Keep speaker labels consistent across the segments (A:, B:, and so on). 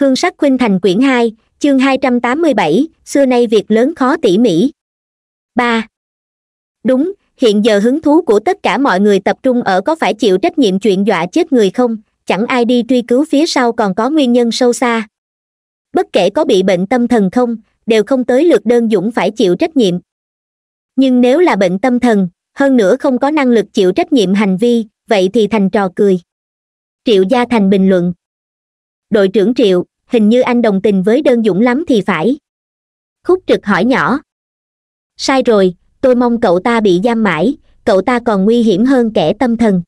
A: hương sắc khuynh thành quyển hai chương hai trăm tám mươi bảy xưa nay việc lớn khó tỉ mỉ ba đúng hiện giờ hứng thú của tất cả mọi người tập trung ở có phải chịu trách nhiệm chuyện dọa chết người không chẳng ai đi truy cứu phía sau còn có nguyên nhân sâu xa bất kể có bị bệnh tâm thần không đều không tới lượt đơn dũng phải chịu trách nhiệm nhưng nếu là bệnh tâm thần hơn nữa không có năng lực chịu trách nhiệm hành vi vậy thì thành trò cười triệu gia thành bình luận đội trưởng triệu hình như anh đồng tình với đơn dũng lắm thì phải khúc trực hỏi nhỏ sai rồi tôi mong cậu ta bị giam mãi cậu ta còn nguy hiểm hơn kẻ tâm thần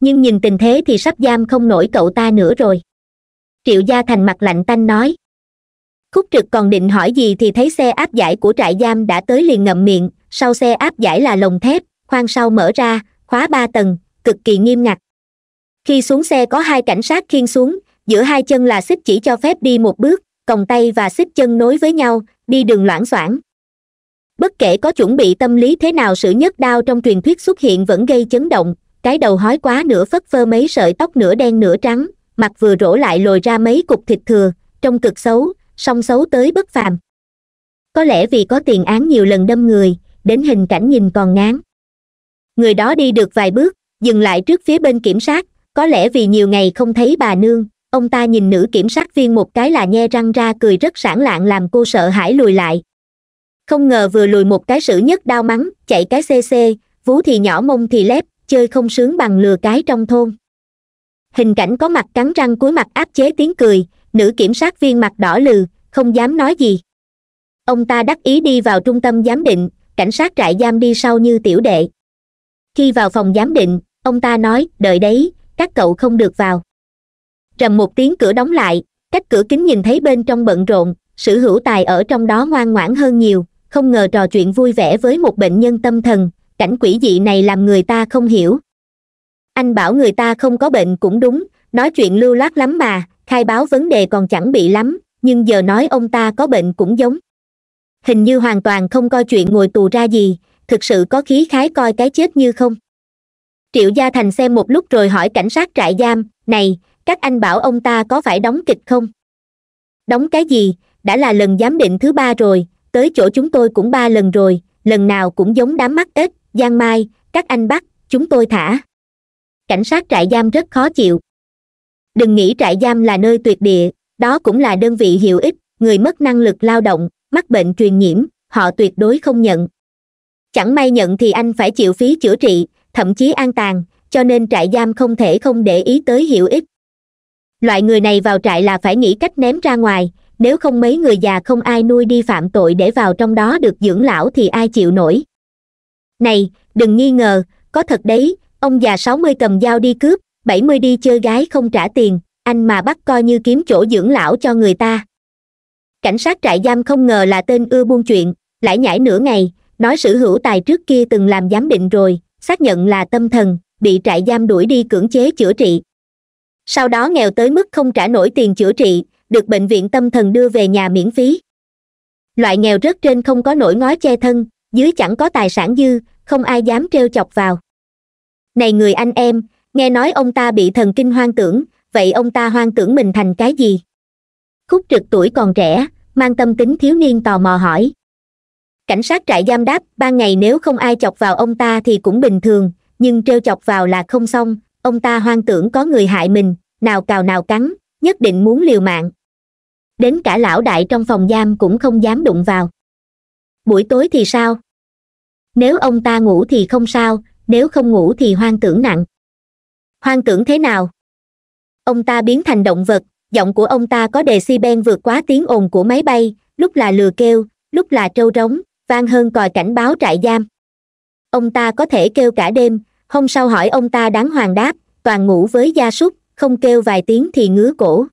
A: nhưng nhìn tình thế thì sắp giam không nổi cậu ta nữa rồi triệu gia thành mặt lạnh tanh nói khúc trực còn định hỏi gì thì thấy xe áp giải của trại giam đã tới liền ngậm miệng sau xe áp giải là lồng thép khoang sau mở ra khóa ba tầng cực kỳ nghiêm ngặt khi xuống xe có hai cảnh sát khiêng xuống giữa hai chân là xích chỉ cho phép đi một bước còng tay và xích chân nối với nhau đi đường loãng xoảng bất kể có chuẩn bị tâm lý thế nào sự nhất đao trong truyền thuyết xuất hiện vẫn gây chấn động cái đầu hói quá nửa phất phơ mấy sợi tóc nửa đen nửa trắng mặt vừa rỗ lại lồi ra mấy cục thịt thừa trông cực xấu song xấu tới bất phàm có lẽ vì có tiền án nhiều lần đâm người đến hình cảnh nhìn còn ngán người đó đi được vài bước dừng lại trước phía bên kiểm sát có lẽ vì nhiều ngày không thấy bà nương ông ta nhìn nữ kiểm sát viên một cái là nhe răng ra cười rất sảng lạng làm cô sợ hãi lùi lại không ngờ vừa lùi một cái sử nhất đau mắng chạy cái cc vú thì nhỏ mông thì lép chơi không sướng bằng lừa cái trong thôn hình cảnh có mặt cắn răng cuối mặt áp chế tiếng cười nữ kiểm sát viên mặt đỏ lừ không dám nói gì ông ta đắc ý đi vào trung tâm giám định cảnh sát trại giam đi sau như tiểu đệ khi vào phòng giám định ông ta nói đợi đấy các cậu không được vào rầm một tiếng cửa đóng lại cách cửa kính nhìn thấy bên trong bận rộn sử hữu tài ở trong đó ngoan ngoãn hơn nhiều không ngờ trò chuyện vui vẻ với một bệnh nhân tâm thần cảnh quỷ dị này làm người ta không hiểu anh bảo người ta không có bệnh cũng đúng nói chuyện lưu loát lắm mà khai báo vấn đề còn chẳng bị lắm nhưng giờ nói ông ta có bệnh cũng giống hình như hoàn toàn không coi chuyện ngồi tù ra gì thực sự có khí khái coi cái chết như không triệu gia thành xem một lúc rồi hỏi cảnh sát trại giam này các anh bảo ông ta có phải đóng kịch không đóng cái gì đã là lần giám định thứ ba rồi tới chỗ chúng tôi cũng ba lần rồi lần nào cũng giống đám mắt ếch giang mai các anh bắt chúng tôi thả cảnh sát trại giam rất khó chịu đừng nghĩ trại giam là nơi tuyệt địa đó cũng là đơn vị hiệu ích người mất năng lực lao động mắc bệnh truyền nhiễm họ tuyệt đối không nhận chẳng may nhận thì anh phải chịu phí chữa trị thậm chí an tàn cho nên trại giam không thể không để ý tới hiệu ích loại người này vào trại là phải nghĩ cách ném ra ngoài nếu không mấy người già không ai nuôi đi phạm tội để vào trong đó được dưỡng lão thì ai chịu nổi này đừng nghi ngờ có thật đấy ông già sáu mươi cầm dao đi cướp bảy mươi đi chơi gái không trả tiền anh mà bắt coi như kiếm chỗ dưỡng lão cho người ta cảnh sát trại giam không ngờ là tên ưa buôn chuyện lại nhảy nửa ngày nói sử hữu tài trước kia từng làm giám định rồi xác nhận là tâm thần bị trại giam đuổi đi cưỡng chế chữa trị sau đó nghèo tới mức không trả nổi tiền chữa trị được bệnh viện tâm thần đưa về nhà miễn phí loại nghèo rất trên không có nổi ngói che thân dưới chẳng có tài sản dư không ai dám treo chọc vào này người anh em nghe nói ông ta bị thần kinh hoang tưởng vậy ông ta hoang tưởng mình thành cái gì khúc trực tuổi còn trẻ mang tâm tính thiếu niên tò mò hỏi cảnh sát trại giam đáp ban ngày nếu không ai chọc vào ông ta thì cũng bình thường nhưng treo chọc vào là không xong ông ta hoang tưởng có người hại mình nào cào nào cắn nhất định muốn liều mạng đến cả lão đại trong phòng giam cũng không dám đụng vào buổi tối thì sao nếu ông ta ngủ thì không sao nếu không ngủ thì hoang tưởng nặng hoang tưởng thế nào ông ta biến thành động vật giọng của ông ta có đề si ben vượt quá tiếng ồn của máy bay lúc là lừa kêu lúc là trâu rống vang hơn còi cảnh báo trại giam ông ta có thể kêu cả đêm hôm sau hỏi ông ta đáng hoàng đáp toàn ngủ với gia súc không kêu vài tiếng thì ngứa cổ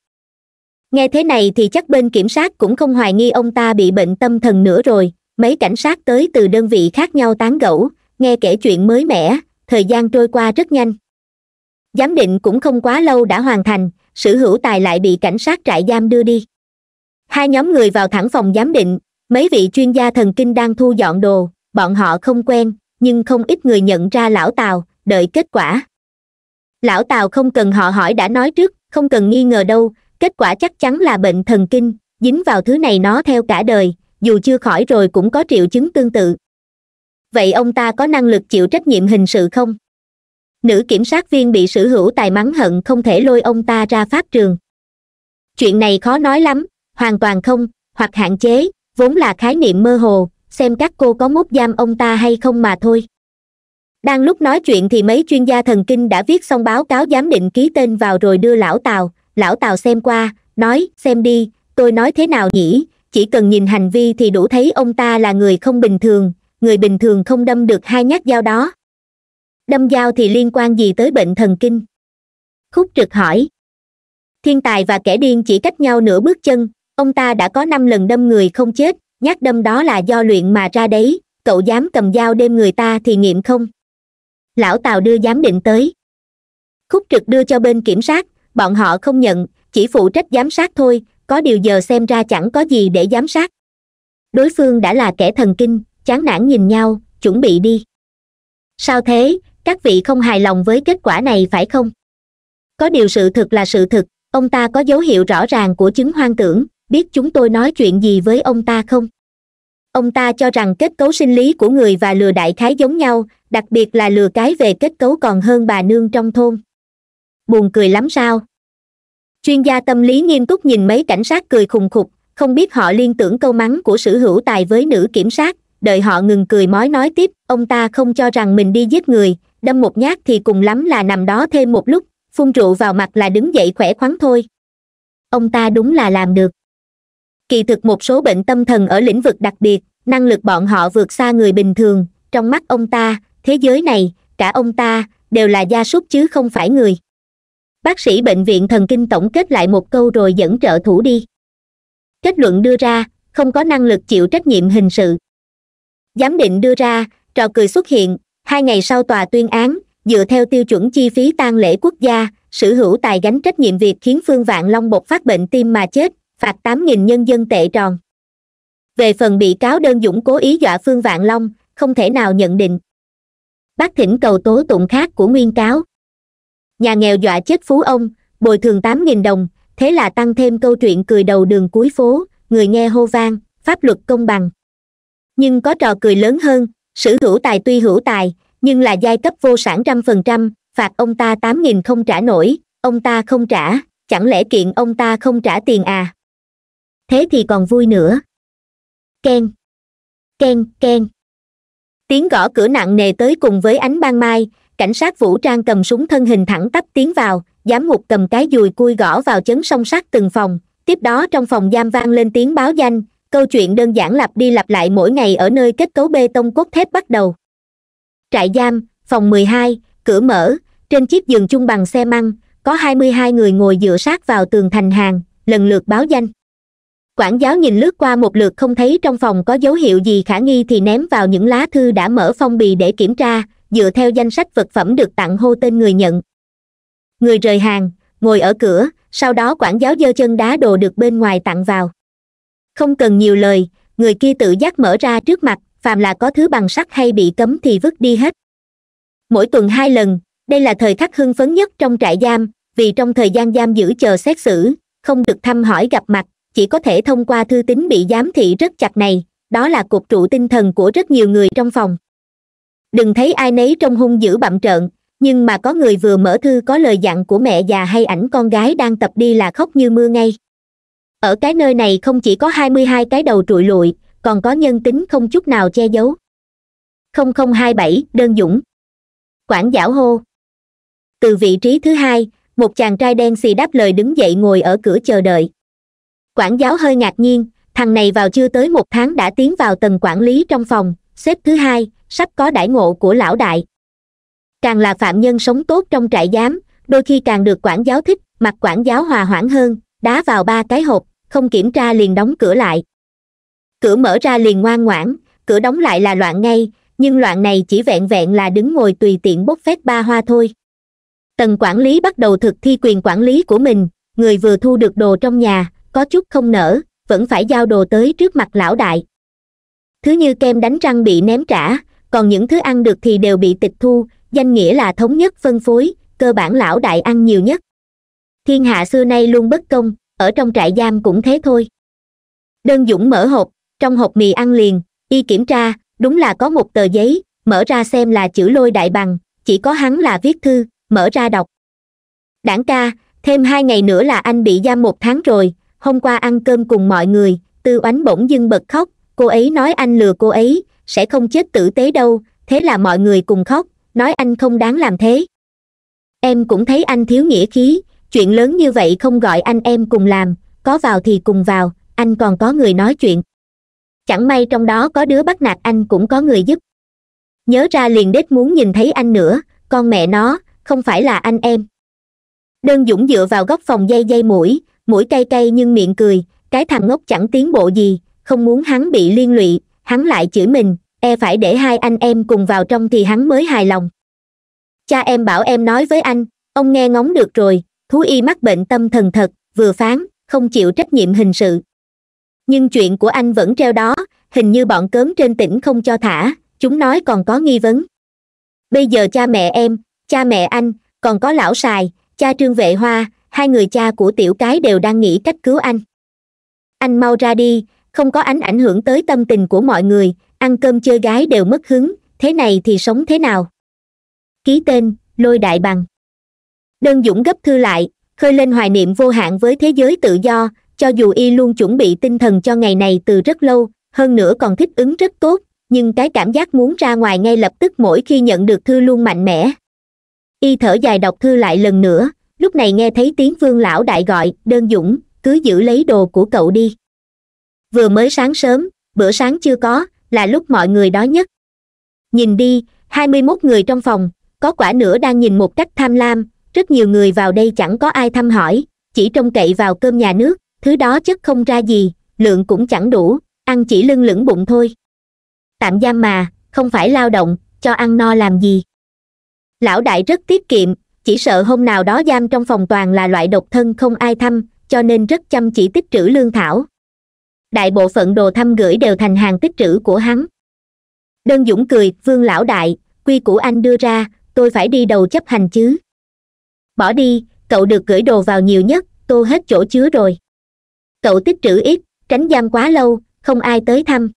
A: nghe thế này thì chắc bên kiểm sát cũng không hoài nghi ông ta bị bệnh tâm thần nữa rồi mấy cảnh sát tới từ đơn vị khác nhau tán gẫu nghe kể chuyện mới mẻ thời gian trôi qua rất nhanh giám định cũng không quá lâu đã hoàn thành sử hữu tài lại bị cảnh sát trại giam đưa đi hai nhóm người vào thẳng phòng giám định mấy vị chuyên gia thần kinh đang thu dọn đồ bọn họ không quen nhưng không ít người nhận ra lão tào đợi kết quả lão tào không cần họ hỏi đã nói trước không cần nghi ngờ đâu kết quả chắc chắn là bệnh thần kinh dính vào thứ này nó theo cả đời dù chưa khỏi rồi cũng có triệu chứng tương tự vậy ông ta có năng lực chịu trách nhiệm hình sự không nữ kiểm sát viên bị sử hữu tài mắng hận không thể lôi ông ta ra pháp trường chuyện này khó nói lắm hoàn toàn không hoặc hạn chế vốn là khái niệm mơ hồ xem các cô có mốt giam ông ta hay không mà thôi đang lúc nói chuyện thì mấy chuyên gia thần kinh đã viết xong báo cáo giám định ký tên vào rồi đưa lão tào lão tào xem qua nói xem đi tôi nói thế nào nhỉ chỉ cần nhìn hành vi thì đủ thấy ông ta là người không bình thường người bình thường không đâm được hai nhát dao đó đâm dao thì liên quan gì tới bệnh thần kinh khúc trực hỏi thiên tài và kẻ điên chỉ cách nhau nửa bước chân ông ta đã có năm lần đâm người không chết nhát đâm đó là do luyện mà ra đấy cậu dám cầm dao đêm người ta thì nghiệm không lão tào đưa giám định tới khúc trực đưa cho bên kiểm sát bọn họ không nhận chỉ phụ trách giám sát thôi có điều giờ xem ra chẳng có gì để giám sát đối phương đã là kẻ thần kinh chán nản nhìn nhau chuẩn bị đi sao thế các vị không hài lòng với kết quả này phải không có điều sự thực là sự thực ông ta có dấu hiệu rõ ràng của chứng hoang tưởng biết chúng tôi nói chuyện gì với ông ta không ông ta cho rằng kết cấu sinh lý của người và lừa đại khái giống nhau đặc biệt là lừa cái về kết cấu còn hơn bà nương trong thôn buồn cười lắm sao chuyên gia tâm lý nghiêm túc nhìn mấy cảnh sát cười khùng khục không biết họ liên tưởng câu mắng của sử hữu tài với nữ kiểm sát đợi họ ngừng cười mói nói tiếp ông ta không cho rằng mình đi giết người đâm một nhát thì cùng lắm là nằm đó thêm một lúc phun rượu vào mặt là đứng dậy khỏe khoắn thôi ông ta đúng là làm được kỳ thực một số bệnh tâm thần ở lĩnh vực đặc biệt năng lực bọn họ vượt xa người bình thường trong mắt ông ta thế giới này cả ông ta đều là gia súc chứ không phải người bác sĩ bệnh viện thần kinh tổng kết lại một câu rồi dẫn trợ thủ đi kết luận đưa ra không có năng lực chịu trách nhiệm hình sự giám định đưa ra trò cười xuất hiện hai ngày sau tòa tuyên án dựa theo tiêu chuẩn chi phí tang lễ quốc gia sở hữu tài gánh trách nhiệm việc khiến phương vạn long bột phát bệnh tim mà chết phạt tám nghìn nhân dân tệ tròn về phần bị cáo đơn dũng cố ý dọa phương vạn long không thể nào nhận định bác thỉnh cầu tố tụng khác của nguyên cáo nhà nghèo dọa chết phú ông bồi thường tám nghìn đồng thế là tăng thêm câu chuyện cười đầu đường cuối phố người nghe hô vang pháp luật công bằng nhưng có trò cười lớn hơn sử hữu tài tuy hữu tài nhưng là giai cấp vô sản trăm phần trăm phạt ông ta tám nghìn không trả nổi ông ta không trả chẳng lẽ kiện ông ta không trả tiền à thế thì còn vui nữa ken ken ken tiếng gõ cửa nặng nề tới cùng với ánh ban mai cảnh sát vũ trang cầm súng thân hình thẳng tắp tiến vào giám mục cầm cái dùi cui gõ vào chấn song sắt từng phòng tiếp đó trong phòng giam vang lên tiếng báo danh câu chuyện đơn giản lặp đi lặp lại mỗi ngày ở nơi kết cấu bê tông cốt thép bắt đầu trại giam phòng mười hai cửa mở trên chiếc giường chung bằng xe măng có hai mươi hai người ngồi dựa sát vào tường thành hàng lần lượt báo danh quản giáo nhìn lướt qua một lượt không thấy trong phòng có dấu hiệu gì khả nghi thì ném vào những lá thư đã mở phong bì để kiểm tra dựa theo danh sách vật phẩm được tặng hô tên người nhận người rời hàng ngồi ở cửa sau đó quản giáo giơ chân đá đồ được bên ngoài tặng vào không cần nhiều lời người kia tự giác mở ra trước mặt phàm là có thứ bằng sắt hay bị cấm thì vứt đi hết mỗi tuần hai lần đây là thời khắc hưng phấn nhất trong trại giam vì trong thời gian giam giữ chờ xét xử không được thăm hỏi gặp mặt chỉ có thể thông qua thư tín bị giám thị rất chặt này đó là cột trụ tinh thần của rất nhiều người trong phòng đừng thấy ai nấy trong hung dữ bậm trợn nhưng mà có người vừa mở thư có lời dặn của mẹ già hay ảnh con gái đang tập đi là khóc như mưa ngay ở cái nơi này không chỉ có hai mươi hai cái đầu trụi lụi còn có nhân tính không chút nào che giấu không không hai bảy đơn dũng quản giảo hô từ vị trí thứ hai một chàng trai đen xì đáp lời đứng dậy ngồi ở cửa chờ đợi quản giáo hơi ngạc nhiên thằng này vào chưa tới một tháng đã tiến vào tầng quản lý trong phòng xếp thứ hai sắp có đãi ngộ của lão đại càng là phạm nhân sống tốt trong trại giám đôi khi càng được quản giáo thích mặt quản giáo hòa hoãn hơn đá vào ba cái hộp không kiểm tra liền đóng cửa lại cửa mở ra liền ngoan ngoãn cửa đóng lại là loạn ngay nhưng loạn này chỉ vẹn vẹn là đứng ngồi tùy tiện bốc phép ba hoa thôi Tầng quản lý bắt đầu thực thi quyền quản lý của mình người vừa thu được đồ trong nhà có chút không nở vẫn phải giao đồ tới trước mặt lão đại thứ như kem đánh răng bị ném trả còn những thứ ăn được thì đều bị tịch thu danh nghĩa là thống nhất phân phối cơ bản lão đại ăn nhiều nhất thiên hạ xưa nay luôn bất công ở trong trại giam cũng thế thôi đơn dũng mở hộp trong hộp mì ăn liền y kiểm tra đúng là có một tờ giấy mở ra xem là chữ lôi đại bằng chỉ có hắn là viết thư mở ra đọc đảng ca thêm hai ngày nữa là anh bị giam một tháng rồi hôm qua ăn cơm cùng mọi người tư oánh bỗng dưng bật khóc cô ấy nói anh lừa cô ấy sẽ không chết tử tế đâu thế là mọi người cùng khóc nói anh không đáng làm thế em cũng thấy anh thiếu nghĩa khí chuyện lớn như vậy không gọi anh em cùng làm có vào thì cùng vào anh còn có người nói chuyện chẳng may trong đó có đứa bắt nạt anh cũng có người giúp nhớ ra liền đết muốn nhìn thấy anh nữa con mẹ nó không phải là anh em đơn dũng dựa vào góc phòng dây dây mũi mũi cay cay nhưng miệng cười cái thằng ngốc chẳng tiến bộ gì không muốn hắn bị liên lụy hắn lại chửi mình e phải để hai anh em cùng vào trong thì hắn mới hài lòng cha em bảo em nói với anh ông nghe ngóng được rồi thú y mắc bệnh tâm thần thật vừa phán không chịu trách nhiệm hình sự nhưng chuyện của anh vẫn treo đó hình như bọn cớm trên tỉnh không cho thả chúng nói còn có nghi vấn bây giờ cha mẹ em cha mẹ anh còn có lão sài cha trương vệ hoa hai người cha của tiểu cái đều đang nghĩ cách cứu anh anh mau ra đi không có ánh ảnh hưởng tới tâm tình của mọi người ăn cơm chơi gái đều mất hứng thế này thì sống thế nào ký tên lôi đại bằng đơn dũng gấp thư lại khơi lên hoài niệm vô hạn với thế giới tự do cho dù y luôn chuẩn bị tinh thần cho ngày này từ rất lâu hơn nữa còn thích ứng rất tốt nhưng cái cảm giác muốn ra ngoài ngay lập tức mỗi khi nhận được thư luôn mạnh mẽ y thở dài đọc thư lại lần nữa lúc này nghe thấy tiếng vương lão đại gọi đơn dũng cứ giữ lấy đồ của cậu đi vừa mới sáng sớm bữa sáng chưa có là lúc mọi người đói nhất nhìn đi hai mươi mốt người trong phòng có quả nữa đang nhìn một cách tham lam rất nhiều người vào đây chẳng có ai thăm hỏi chỉ trông cậy vào cơm nhà nước thứ đó chất không ra gì lượng cũng chẳng đủ ăn chỉ lưng lửng bụng thôi tạm giam mà không phải lao động cho ăn no làm gì lão đại rất tiết kiệm chỉ sợ hôm nào đó giam trong phòng toàn là loại độc thân không ai thăm cho nên rất chăm chỉ tích trữ lương thảo đại bộ phận đồ thăm gửi đều thành hàng tích trữ của hắn đơn dũng cười vương lão đại quy của anh đưa ra tôi phải đi đầu chấp hành chứ bỏ đi cậu được gửi đồ vào nhiều nhất tô hết chỗ chứa rồi cậu tích trữ ít tránh giam quá lâu không ai tới thăm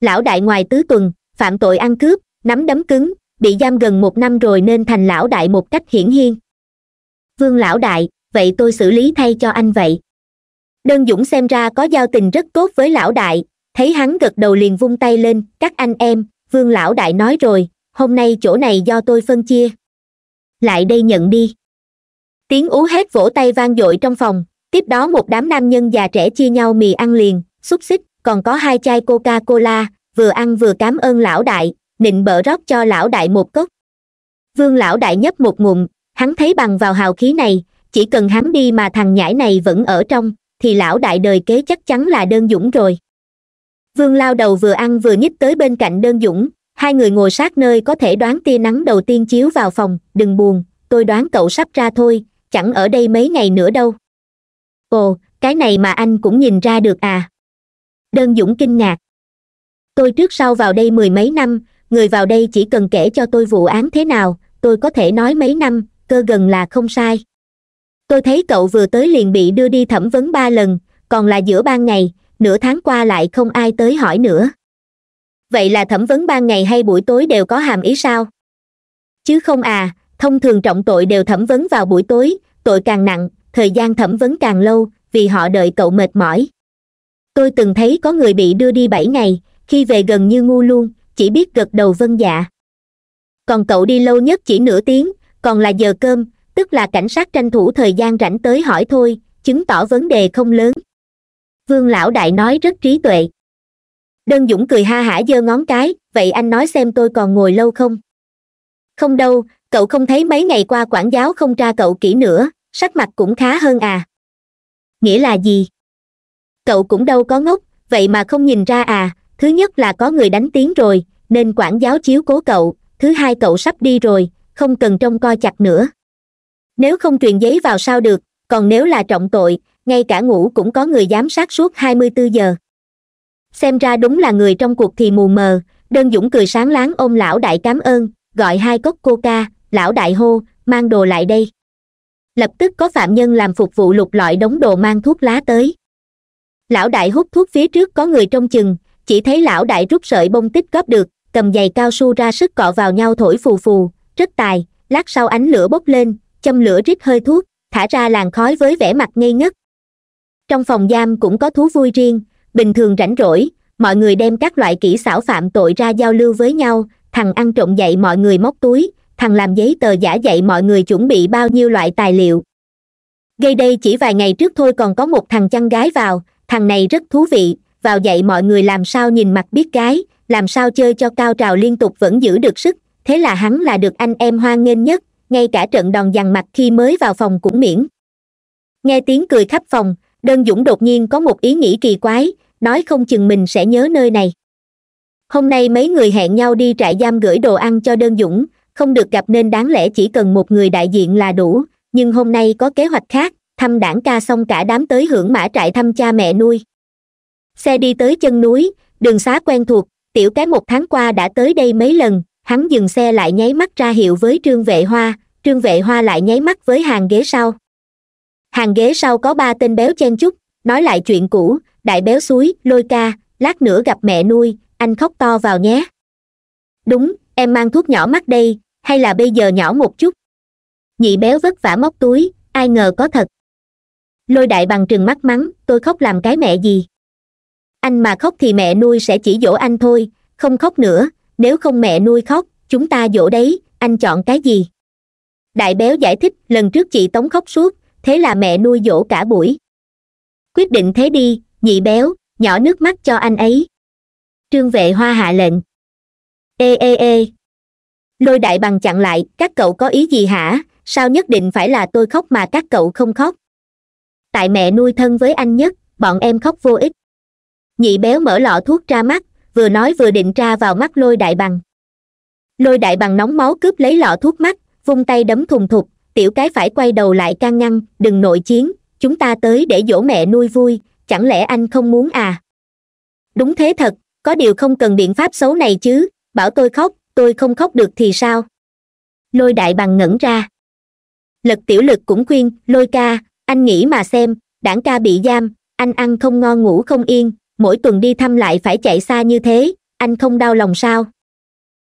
A: lão đại ngoài tứ tuần phạm tội ăn cướp nắm đấm cứng bị giam gần một năm rồi nên thành lão đại một cách hiển nhiên vương lão đại vậy tôi xử lý thay cho anh vậy đơn dũng xem ra có giao tình rất tốt với lão đại thấy hắn gật đầu liền vung tay lên các anh em vương lão đại nói rồi hôm nay chỗ này do tôi phân chia lại đây nhận đi tiếng ú hét vỗ tay vang dội trong phòng tiếp đó một đám nam nhân già trẻ chia nhau mì ăn liền xúc xích còn có hai chai coca cola vừa ăn vừa cảm ơn lão đại nịnh bợ rót cho lão đại một cốc vương lão đại nhấp một ngụm hắn thấy bằng vào hào khí này chỉ cần hắn đi mà thằng nhãi này vẫn ở trong thì lão đại đời kế chắc chắn là đơn dũng rồi vương lao đầu vừa ăn vừa nhích tới bên cạnh đơn dũng hai người ngồi sát nơi có thể đoán tia nắng đầu tiên chiếu vào phòng đừng buồn tôi đoán cậu sắp ra thôi chẳng ở đây mấy ngày nữa đâu ồ cái này mà anh cũng nhìn ra được à đơn dũng kinh ngạc tôi trước sau vào đây mười mấy năm người vào đây chỉ cần kể cho tôi vụ án thế nào tôi có thể nói mấy năm cơ gần là không sai tôi thấy cậu vừa tới liền bị đưa đi thẩm vấn ba lần còn là giữa ban ngày nửa tháng qua lại không ai tới hỏi nữa vậy là thẩm vấn ban ngày hay buổi tối đều có hàm ý sao chứ không à thông thường trọng tội đều thẩm vấn vào buổi tối tội càng nặng thời gian thẩm vấn càng lâu vì họ đợi cậu mệt mỏi tôi từng thấy có người bị đưa đi bảy ngày khi về gần như ngu luôn chỉ biết gật đầu vân dạ còn cậu đi lâu nhất chỉ nửa tiếng còn là giờ cơm tức là cảnh sát tranh thủ thời gian rảnh tới hỏi thôi chứng tỏ vấn đề không lớn vương lão đại nói rất trí tuệ đơn dũng cười ha hả giơ ngón cái vậy anh nói xem tôi còn ngồi lâu không không đâu cậu không thấy mấy ngày qua quản giáo không tra cậu kỹ nữa sắc mặt cũng khá hơn à nghĩa là gì cậu cũng đâu có ngốc vậy mà không nhìn ra à thứ nhất là có người đánh tiếng rồi nên quản giáo chiếu cố cậu thứ hai cậu sắp đi rồi không cần trông coi chặt nữa nếu không truyền giấy vào sao được còn nếu là trọng tội ngay cả ngủ cũng có người giám sát suốt hai mươi bốn giờ xem ra đúng là người trong cuộc thì mù mờ đơn dũng cười sáng láng ôm lão đại cảm ơn gọi hai cốc coca lão đại hô mang đồ lại đây lập tức có phạm nhân làm phục vụ lục lọi đống đồ mang thuốc lá tới lão đại hút thuốc phía trước có người trong chừng chỉ thấy lão đại rút sợi bông tích góp được cầm giày cao su ra sức cọ vào nhau thổi phù phù rất tài lát sau ánh lửa bốc lên châm lửa rít hơi thuốc thả ra làn khói với vẻ mặt ngây ngất trong phòng giam cũng có thú vui riêng bình thường rảnh rỗi mọi người đem các loại kỹ xảo phạm tội ra giao lưu với nhau thằng ăn trộm dạy mọi người móc túi thằng làm giấy tờ giả dạy mọi người chuẩn bị bao nhiêu loại tài liệu gây đây chỉ vài ngày trước thôi còn có một thằng chăn gái vào thằng này rất thú vị vào dạy mọi người làm sao nhìn mặt biết cái làm sao chơi cho cao trào liên tục vẫn giữ được sức thế là hắn là được anh em hoan nghênh nhất ngay cả trận đòn dằn mặt khi mới vào phòng cũng miễn nghe tiếng cười khắp phòng đơn dũng đột nhiên có một ý nghĩ kỳ quái nói không chừng mình sẽ nhớ nơi này hôm nay mấy người hẹn nhau đi trại giam gửi đồ ăn cho đơn dũng không được gặp nên đáng lẽ chỉ cần một người đại diện là đủ nhưng hôm nay có kế hoạch khác thăm đảng ca xong cả đám tới hưởng mã trại thăm cha mẹ nuôi xe đi tới chân núi đường xá quen thuộc tiểu cái một tháng qua đã tới đây mấy lần hắn dừng xe lại nháy mắt ra hiệu với trương vệ hoa trương vệ hoa lại nháy mắt với hàng ghế sau hàng ghế sau có ba tên béo chen chúc nói lại chuyện cũ đại béo suối lôi ca lát nữa gặp mẹ nuôi anh khóc to vào nhé đúng em mang thuốc nhỏ mắt đây hay là bây giờ nhỏ một chút nhị béo vất vả móc túi ai ngờ có thật lôi đại bằng trừng mắt mắng tôi khóc làm cái mẹ gì anh mà khóc thì mẹ nuôi sẽ chỉ dỗ anh thôi không khóc nữa nếu không mẹ nuôi khóc chúng ta dỗ đấy anh chọn cái gì đại béo giải thích lần trước chị tống khóc suốt thế là mẹ nuôi dỗ cả buổi quyết định thế đi nhị béo nhỏ nước mắt cho anh ấy trương vệ hoa hạ lệnh ê ê ê lôi đại bằng chặn lại các cậu có ý gì hả sao nhất định phải là tôi khóc mà các cậu không khóc tại mẹ nuôi thân với anh nhất bọn em khóc vô ích nhị béo mở lọ thuốc ra mắt vừa nói vừa định ra vào mắt lôi đại bằng lôi đại bằng nóng máu cướp lấy lọ thuốc mắt vung tay đấm thùng thục tiểu cái phải quay đầu lại can ngăn đừng nội chiến chúng ta tới để dỗ mẹ nuôi vui chẳng lẽ anh không muốn à đúng thế thật có điều không cần biện pháp xấu này chứ bảo tôi khóc tôi không khóc được thì sao lôi đại bằng ngẩn ra lật tiểu lực cũng khuyên lôi ca anh nghĩ mà xem đảng ca bị giam anh ăn không ngon ngủ không yên mỗi tuần đi thăm lại phải chạy xa như thế anh không đau lòng sao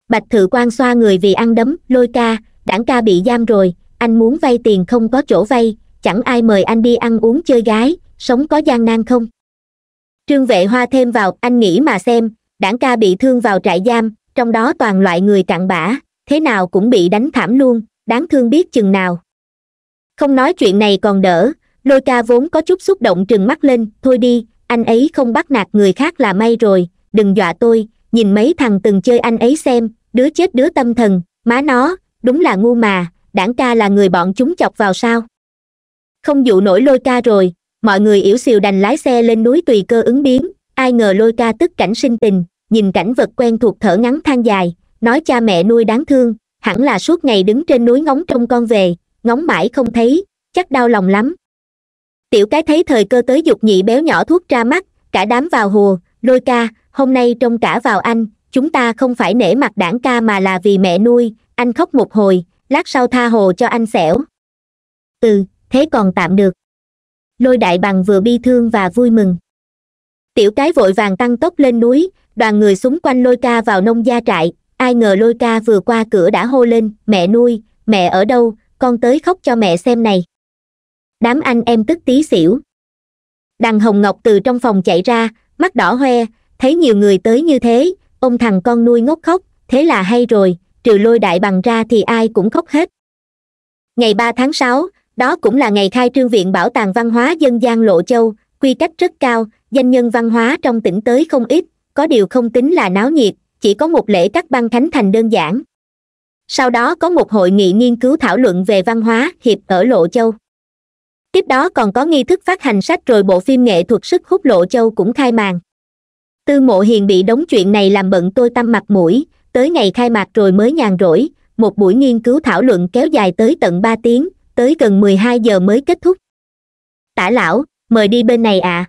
A: bạch thự quan xoa người vì ăn đấm lôi ca đảng ca bị giam rồi anh muốn vay tiền không có chỗ vay chẳng ai mời anh đi ăn uống chơi gái sống có gian nan không trương vệ hoa thêm vào anh nghĩ mà xem đảng ca bị thương vào trại giam trong đó toàn loại người cặn bã thế nào cũng bị đánh thảm luôn đáng thương biết chừng nào không nói chuyện này còn đỡ lôi ca vốn có chút xúc động trừng mắt lên thôi đi anh ấy không bắt nạt người khác là may rồi đừng dọa tôi nhìn mấy thằng từng chơi anh ấy xem đứa chết đứa tâm thần má nó đúng là ngu mà đảng ca là người bọn chúng chọc vào sao không dụ nổi lôi ca rồi mọi người yếu xìu đành lái xe lên núi tùy cơ ứng biến ai ngờ lôi ca tức cảnh sinh tình nhìn cảnh vật quen thuộc thở ngắn than dài nói cha mẹ nuôi đáng thương hẳn là suốt ngày đứng trên núi ngóng trông con về ngóng mãi không thấy chắc đau lòng lắm tiểu cái thấy thời cơ tới dục nhị béo nhỏ thuốc ra mắt cả đám vào hùa lôi ca hôm nay trông cả vào anh chúng ta không phải nể mặt đảng ca mà là vì mẹ nuôi anh khóc một hồi lát sau tha hồ cho anh xẻo ừ thế còn tạm được lôi đại bằng vừa bi thương và vui mừng tiểu cái vội vàng tăng tốc lên núi đoàn người xung quanh lôi ca vào nông gia trại ai ngờ lôi ca vừa qua cửa đã hô lên mẹ nuôi mẹ ở đâu con tới khóc cho mẹ xem này đám anh em tức tí xỉu đằng hồng ngọc từ trong phòng chạy ra mắt đỏ hoe thấy nhiều người tới như thế ông thằng con nuôi ngốc khóc thế là hay rồi trừ lôi đại bằng ra thì ai cũng khóc hết ngày ba tháng sáu đó cũng là ngày khai trương viện bảo tàng văn hóa dân gian lộ châu quy cách rất cao danh nhân văn hóa trong tỉnh tới không ít có điều không tính là náo nhiệt chỉ có một lễ cắt băng khánh thành đơn giản sau đó có một hội nghị nghiên cứu thảo luận về văn hóa hiệp ở lộ châu tiếp đó còn có nghi thức phát hành sách rồi bộ phim nghệ thuật sức hút lộ châu cũng khai màn tư mộ hiền bị đống chuyện này làm bận tôi tâm mặt mũi tới ngày khai mạc rồi mới nhàn rỗi một buổi nghiên cứu thảo luận kéo dài tới tận ba tiếng tới gần mười hai giờ mới kết thúc tả lão mời đi bên này ạ à.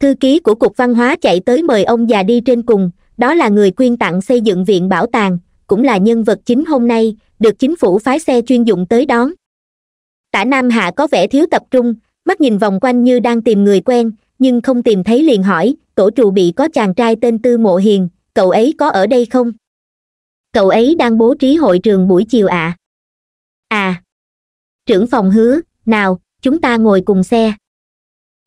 A: thư ký của cục văn hóa chạy tới mời ông già đi trên cùng đó là người quyên tặng xây dựng viện bảo tàng cũng là nhân vật chính hôm nay được chính phủ phái xe chuyên dụng tới đón tả nam hạ có vẻ thiếu tập trung mắt nhìn vòng quanh như đang tìm người quen nhưng không tìm thấy liền hỏi tổ trù bị có chàng trai tên tư mộ hiền cậu ấy có ở đây không cậu ấy đang bố trí hội trường buổi chiều ạ à. à trưởng phòng hứa nào chúng ta ngồi cùng xe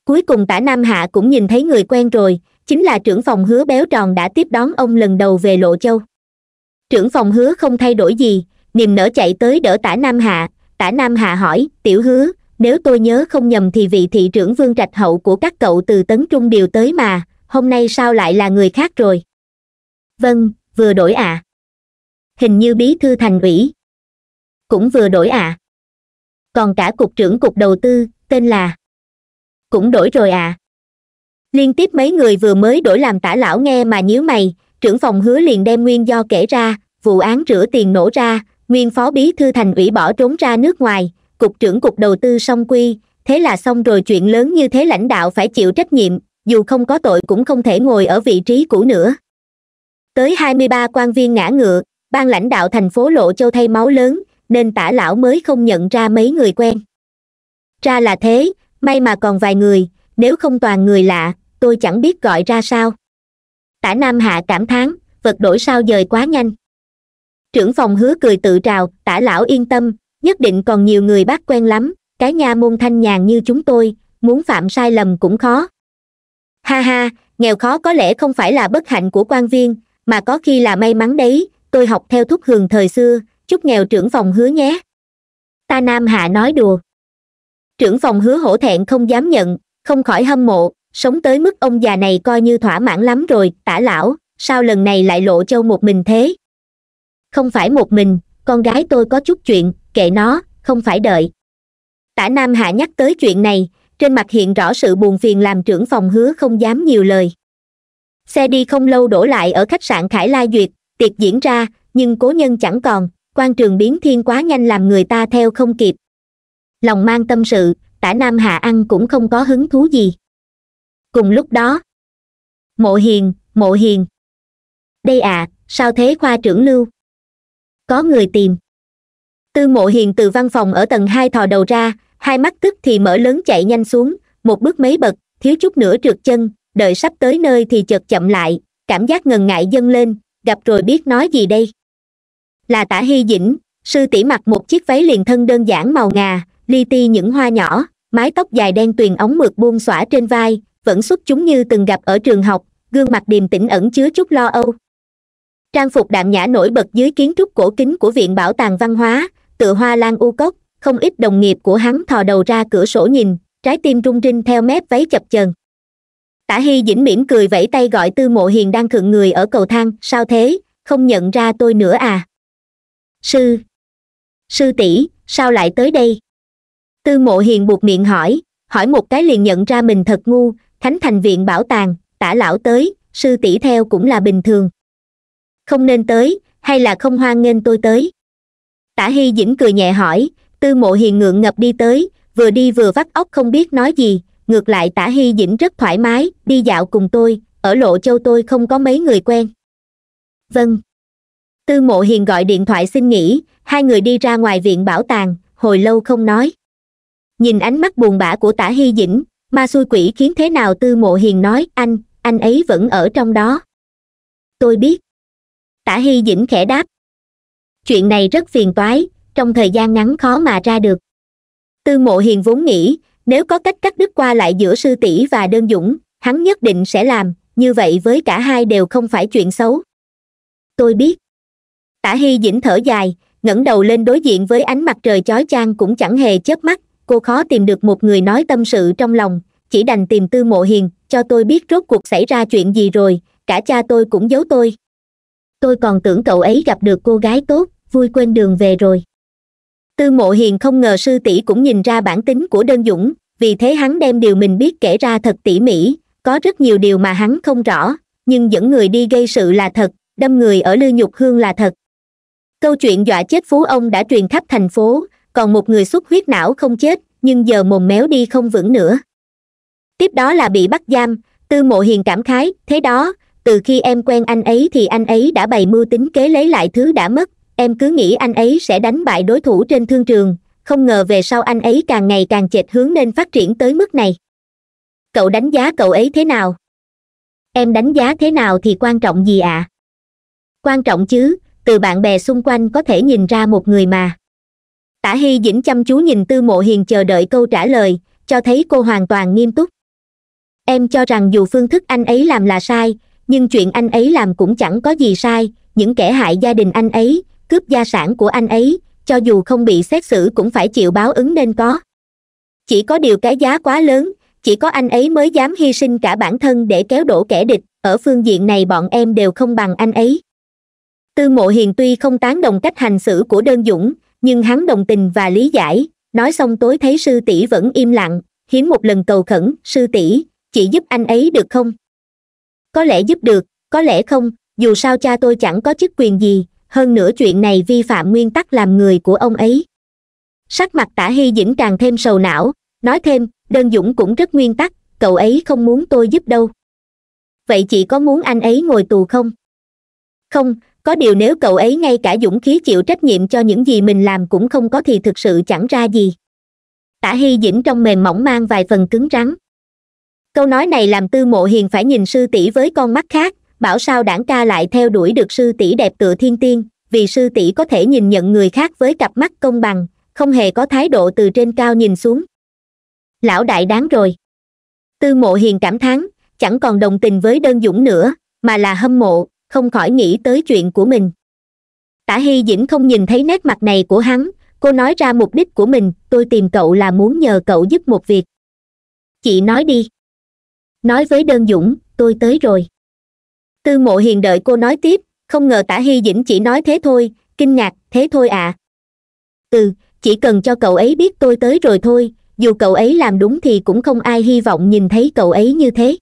A: cuối cùng tả nam hạ cũng nhìn thấy người quen rồi chính là trưởng phòng hứa béo tròn đã tiếp đón ông lần đầu về lộ châu trưởng phòng hứa không thay đổi gì niềm nở chạy tới đỡ tả nam hạ tả nam Hà hỏi tiểu hứa nếu tôi nhớ không nhầm thì vị thị trưởng vương trạch hậu của các cậu từ tấn trung điều tới mà hôm nay sao lại là người khác rồi vâng vừa đổi ạ à. hình như bí thư thành ủy cũng vừa đổi ạ à. còn cả cục trưởng cục đầu tư tên là cũng đổi rồi ạ à. liên tiếp mấy người vừa mới đổi làm tả lão nghe mà nhíu mày trưởng phòng hứa liền đem nguyên do kể ra vụ án rửa tiền nổ ra nguyên phó bí thư thành ủy bỏ trốn ra nước ngoài cục trưởng cục đầu tư song quy thế là xong rồi chuyện lớn như thế lãnh đạo phải chịu trách nhiệm dù không có tội cũng không thể ngồi ở vị trí cũ nữa tới hai mươi ba quan viên ngã ngựa ban lãnh đạo thành phố lộ châu thay máu lớn nên tả lão mới không nhận ra mấy người quen ra là thế may mà còn vài người nếu không toàn người lạ tôi chẳng biết gọi ra sao tả nam hạ cảm thán vật đổi sao dời quá nhanh trưởng phòng hứa cười tự trào tả lão yên tâm nhất định còn nhiều người bác quen lắm cái nha môn thanh nhàn như chúng tôi muốn phạm sai lầm cũng khó ha ha nghèo khó có lẽ không phải là bất hạnh của quan viên mà có khi là may mắn đấy tôi học theo thúc hường thời xưa chúc nghèo trưởng phòng hứa nhé ta nam hạ nói đùa trưởng phòng hứa hổ thẹn không dám nhận không khỏi hâm mộ sống tới mức ông già này coi như thỏa mãn lắm rồi tả lão sao lần này lại lộ châu một mình thế không phải một mình con gái tôi có chút chuyện kệ nó không phải đợi tả nam hạ nhắc tới chuyện này trên mặt hiện rõ sự buồn phiền làm trưởng phòng hứa không dám nhiều lời xe đi không lâu đổ lại ở khách sạn khải lai duyệt tiệc diễn ra nhưng cố nhân chẳng còn quan trường biến thiên quá nhanh làm người ta theo không kịp lòng mang tâm sự tả nam hạ ăn cũng không có hứng thú gì cùng lúc đó mộ hiền mộ hiền đây à sao thế khoa trưởng lưu có người tìm tư mộ hiền từ văn phòng ở tầng hai thò đầu ra hai mắt tức thì mở lớn chạy nhanh xuống một bước mấy bậc thiếu chút nữa trượt chân đợi sắp tới nơi thì chợt chậm lại cảm giác ngần ngại dâng lên gặp rồi biết nói gì đây là tả hy dĩnh sư tỷ mặc một chiếc váy liền thân đơn giản màu ngà li ti những hoa nhỏ mái tóc dài đen tuyền ống mượt buông xõa trên vai vẫn xuất chúng như từng gặp ở trường học gương mặt điềm tĩnh ẩn chứa chút lo âu trang phục đạm nhã nổi bật dưới kiến trúc cổ kính của viện bảo tàng văn hóa tựa hoa lan u cốc không ít đồng nghiệp của hắn thò đầu ra cửa sổ nhìn trái tim rung rinh theo mép váy chập chờn tả hy dĩnh mỉm cười vẫy tay gọi tư mộ hiền đang khựng người ở cầu thang sao thế không nhận ra tôi nữa à sư sư tỷ sao lại tới đây tư mộ hiền buộc miệng hỏi hỏi một cái liền nhận ra mình thật ngu khánh thành viện bảo tàng tả lão tới sư tỷ theo cũng là bình thường không nên tới hay là không hoan nghênh tôi tới tả hy dĩnh cười nhẹ hỏi tư mộ hiền ngượng ngập đi tới vừa đi vừa vắt óc không biết nói gì ngược lại tả hy dĩnh rất thoải mái đi dạo cùng tôi ở lộ châu tôi không có mấy người quen vâng tư mộ hiền gọi điện thoại xin nghỉ hai người đi ra ngoài viện bảo tàng hồi lâu không nói nhìn ánh mắt buồn bã của tả hy dĩnh ma xui quỷ khiến thế nào tư mộ hiền nói anh anh ấy vẫn ở trong đó tôi biết tả hy dĩnh khẽ đáp chuyện này rất phiền toái trong thời gian ngắn khó mà ra được tư mộ hiền vốn nghĩ nếu có cách cắt đứt qua lại giữa sư tỷ và đơn dũng hắn nhất định sẽ làm như vậy với cả hai đều không phải chuyện xấu tôi biết tả hy dĩnh thở dài ngẩng đầu lên đối diện với ánh mặt trời chói chang cũng chẳng hề chớp mắt cô khó tìm được một người nói tâm sự trong lòng chỉ đành tìm tư mộ hiền cho tôi biết rốt cuộc xảy ra chuyện gì rồi cả cha tôi cũng giấu tôi tôi còn tưởng cậu ấy gặp được cô gái tốt vui quên đường về rồi tư mộ hiền không ngờ sư tỷ cũng nhìn ra bản tính của đơn dũng vì thế hắn đem điều mình biết kể ra thật tỉ mỉ có rất nhiều điều mà hắn không rõ nhưng dẫn người đi gây sự là thật đâm người ở lư nhục hương là thật câu chuyện dọa chết phú ông đã truyền khắp thành phố còn một người xuất huyết não không chết nhưng giờ mồm méo đi không vững nữa tiếp đó là bị bắt giam tư mộ hiền cảm khái thế đó từ khi em quen anh ấy thì anh ấy đã bày mưu tính kế lấy lại thứ đã mất em cứ nghĩ anh ấy sẽ đánh bại đối thủ trên thương trường không ngờ về sau anh ấy càng ngày càng chệch hướng nên phát triển tới mức này cậu đánh giá cậu ấy thế nào em đánh giá thế nào thì quan trọng gì ạ à? quan trọng chứ từ bạn bè xung quanh có thể nhìn ra một người mà tả hy dĩnh chăm chú nhìn tư mộ hiền chờ đợi câu trả lời cho thấy cô hoàn toàn nghiêm túc em cho rằng dù phương thức anh ấy làm là sai nhưng chuyện anh ấy làm cũng chẳng có gì sai những kẻ hại gia đình anh ấy cướp gia sản của anh ấy cho dù không bị xét xử cũng phải chịu báo ứng nên có chỉ có điều cái giá quá lớn chỉ có anh ấy mới dám hy sinh cả bản thân để kéo đổ kẻ địch ở phương diện này bọn em đều không bằng anh ấy tư mộ hiền tuy không tán đồng cách hành xử của đơn dũng nhưng hắn đồng tình và lý giải nói xong tối thấy sư tỷ vẫn im lặng hiếm một lần cầu khẩn sư tỷ chị giúp anh ấy được không có lẽ giúp được có lẽ không dù sao cha tôi chẳng có chức quyền gì hơn nữa chuyện này vi phạm nguyên tắc làm người của ông ấy sắc mặt tả hy dĩnh càng thêm sầu não nói thêm đơn dũng cũng rất nguyên tắc cậu ấy không muốn tôi giúp đâu vậy chị có muốn anh ấy ngồi tù không không có điều nếu cậu ấy ngay cả dũng khí chịu trách nhiệm cho những gì mình làm cũng không có thì thực sự chẳng ra gì tả hy dĩnh trong mềm mỏng mang vài phần cứng rắn câu nói này làm tư mộ hiền phải nhìn sư tỷ với con mắt khác bảo sao đảng ca lại theo đuổi được sư tỷ đẹp tựa thiên tiên vì sư tỷ có thể nhìn nhận người khác với cặp mắt công bằng không hề có thái độ từ trên cao nhìn xuống lão đại đáng rồi tư mộ hiền cảm thán chẳng còn đồng tình với đơn dũng nữa mà là hâm mộ không khỏi nghĩ tới chuyện của mình tả hy dĩnh không nhìn thấy nét mặt này của hắn cô nói ra mục đích của mình tôi tìm cậu là muốn nhờ cậu giúp một việc chị nói đi nói với đơn dũng tôi tới rồi tư mộ hiền đợi cô nói tiếp không ngờ tả hy dĩnh chỉ nói thế thôi kinh ngạc thế thôi ạ à. ừ chỉ cần cho cậu ấy biết tôi tới rồi thôi dù cậu ấy làm đúng thì cũng không ai hy vọng nhìn thấy cậu ấy như thế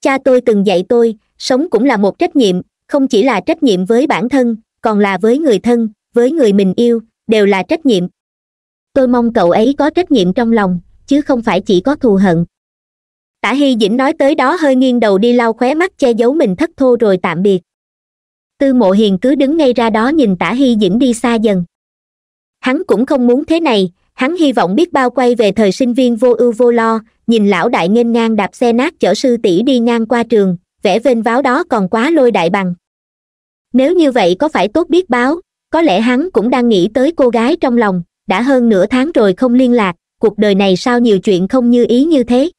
A: cha tôi từng dạy tôi sống cũng là một trách nhiệm không chỉ là trách nhiệm với bản thân còn là với người thân với người mình yêu đều là trách nhiệm tôi mong cậu ấy có trách nhiệm trong lòng chứ không phải chỉ có thù hận tả hy dĩnh nói tới đó hơi nghiêng đầu đi lau khóe mắt che giấu mình thất thô rồi tạm biệt tư mộ hiền cứ đứng ngay ra đó nhìn tả hy dĩnh đi xa dần hắn cũng không muốn thế này hắn hy vọng biết bao quay về thời sinh viên vô ưu vô lo nhìn lão đại nghênh ngang đạp xe nát chở sư tỷ đi ngang qua trường vẽ vênh váo đó còn quá lôi đại bằng nếu như vậy có phải tốt biết báo có lẽ hắn cũng đang nghĩ tới cô gái trong lòng đã hơn nửa tháng rồi không liên lạc cuộc đời này sao nhiều chuyện không như ý như thế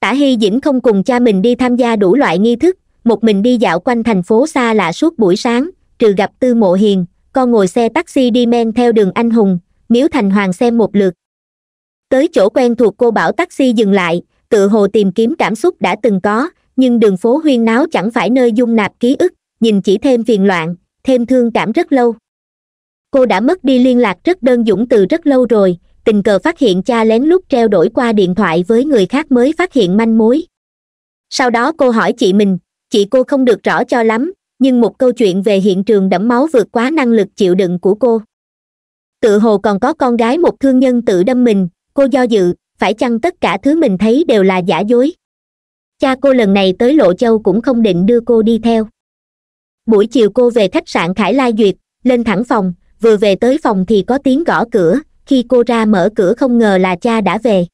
A: tả hy dĩnh không cùng cha mình đi tham gia đủ loại nghi thức một mình đi dạo quanh thành phố xa lạ suốt buổi sáng trừ gặp tư mộ hiền con ngồi xe taxi đi men theo đường anh hùng miếu thành hoàng xem một lượt tới chỗ quen thuộc cô bảo taxi dừng lại tự hồ tìm kiếm cảm xúc đã từng có nhưng đường phố huyên náo chẳng phải nơi dung nạp ký ức nhìn chỉ thêm phiền loạn thêm thương cảm rất lâu cô đã mất đi liên lạc rất đơn dũng từ rất lâu rồi tình cờ phát hiện cha lén lút treo đổi qua điện thoại với người khác mới phát hiện manh mối sau đó cô hỏi chị mình chị cô không được rõ cho lắm nhưng một câu chuyện về hiện trường đẫm máu vượt quá năng lực chịu đựng của cô tự hồ còn có con gái một thương nhân tự đâm mình cô do dự phải chăng tất cả thứ mình thấy đều là giả dối cha cô lần này tới lộ châu cũng không định đưa cô đi theo buổi chiều cô về khách sạn khải lai duyệt lên thẳng phòng vừa về tới phòng thì có tiếng gõ cửa khi cô ra mở cửa không ngờ là cha đã về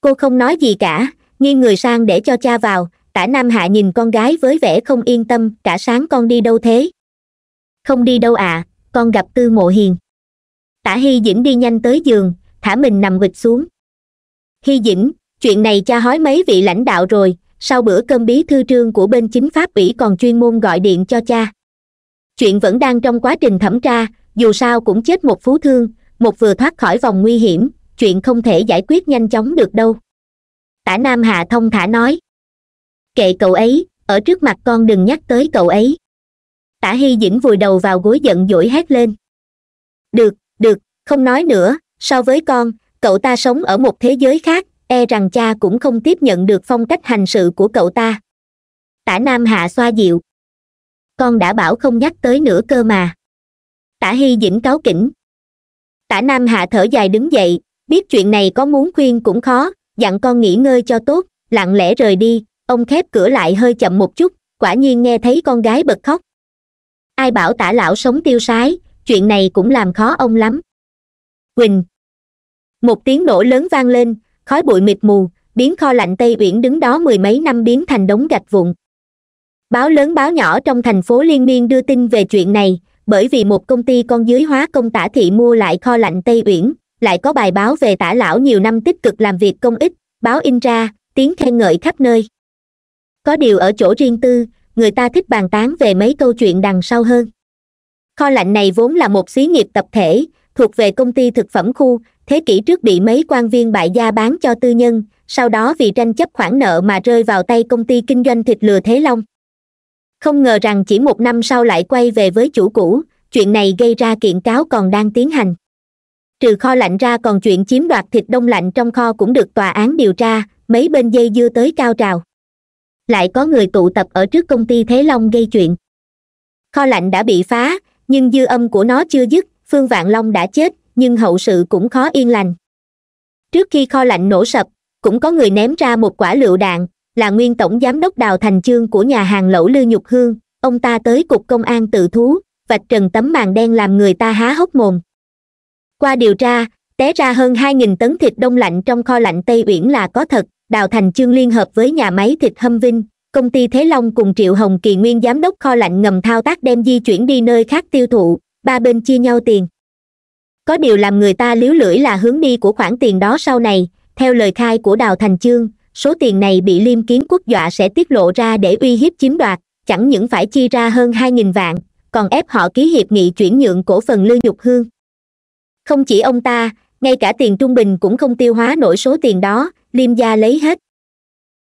A: cô không nói gì cả nghiêng người sang để cho cha vào tả nam hạ nhìn con gái với vẻ không yên tâm cả sáng con đi đâu thế không đi đâu ạ à, con gặp tư mộ hiền tả hy dĩnh đi nhanh tới giường thả mình nằm vịt xuống hy dĩnh chuyện này cha hói mấy vị lãnh đạo rồi sau bữa cơm bí thư trương của bên chính pháp ủy còn chuyên môn gọi điện cho cha chuyện vẫn đang trong quá trình thẩm tra dù sao cũng chết một phú thương một vừa thoát khỏi vòng nguy hiểm chuyện không thể giải quyết nhanh chóng được đâu tả nam hạ thông thả nói kệ cậu ấy ở trước mặt con đừng nhắc tới cậu ấy tả hy dĩnh vùi đầu vào gối giận dỗi hét lên được được không nói nữa so với con cậu ta sống ở một thế giới khác e rằng cha cũng không tiếp nhận được phong cách hành sự của cậu ta tả nam hạ xoa dịu con đã bảo không nhắc tới nữa cơ mà tả hy dĩnh cáo kỉnh tả nam hạ thở dài đứng dậy biết chuyện này có muốn khuyên cũng khó dặn con nghỉ ngơi cho tốt lặng lẽ rời đi ông khép cửa lại hơi chậm một chút quả nhiên nghe thấy con gái bật khóc ai bảo tả lão sống tiêu sái chuyện này cũng làm khó ông lắm Quỳnh. một tiếng nổ lớn vang lên khói bụi mịt mù biến kho lạnh tây uyển đứng đó mười mấy năm biến thành đống gạch vụn báo lớn báo nhỏ trong thành phố liên miên đưa tin về chuyện này bởi vì một công ty con dưới hóa công tả thị mua lại kho lạnh tây uyển lại có bài báo về tả lão nhiều năm tích cực làm việc công ích báo in ra tiếng khen ngợi khắp nơi có điều ở chỗ riêng tư người ta thích bàn tán về mấy câu chuyện đằng sau hơn kho lạnh này vốn là một xí nghiệp tập thể thuộc về công ty thực phẩm khu thế kỷ trước bị mấy quan viên bại gia bán cho tư nhân sau đó vì tranh chấp khoản nợ mà rơi vào tay công ty kinh doanh thịt lừa thế long không ngờ rằng chỉ một năm sau lại quay về với chủ cũ chuyện này gây ra kiện cáo còn đang tiến hành trừ kho lạnh ra còn chuyện chiếm đoạt thịt đông lạnh trong kho cũng được tòa án điều tra mấy bên dây dưa tới cao trào lại có người tụ tập ở trước công ty thế long gây chuyện kho lạnh đã bị phá nhưng dư âm của nó chưa dứt phương vạn long đã chết nhưng hậu sự cũng khó yên lành trước khi kho lạnh nổ sập cũng có người ném ra một quả lựu đạn là nguyên tổng giám đốc đào thành chương của nhà hàng lẩu lư nhục hương ông ta tới cục công an tự thú vạch trần tấm màn đen làm người ta há hốc mồm qua điều tra té ra hơn hai nghìn tấn thịt đông lạnh trong kho lạnh tây uyển là có thật đào thành chương liên hợp với nhà máy thịt hâm vinh công ty thế long cùng triệu hồng kỳ nguyên giám đốc kho lạnh ngầm thao tác đem di chuyển đi nơi khác tiêu thụ ba bên chia nhau tiền có điều làm người ta liếu lưỡi là hướng đi của khoản tiền đó sau này theo lời khai của đào thành chương số tiền này bị liêm kiến quốc dọa sẽ tiết lộ ra để uy hiếp chiếm đoạt chẳng những phải chi ra hơn hai nghìn vạn còn ép họ ký hiệp nghị chuyển nhượng cổ phần lưu nhục hương không chỉ ông ta ngay cả tiền trung bình cũng không tiêu hóa nổi số tiền đó liêm gia lấy hết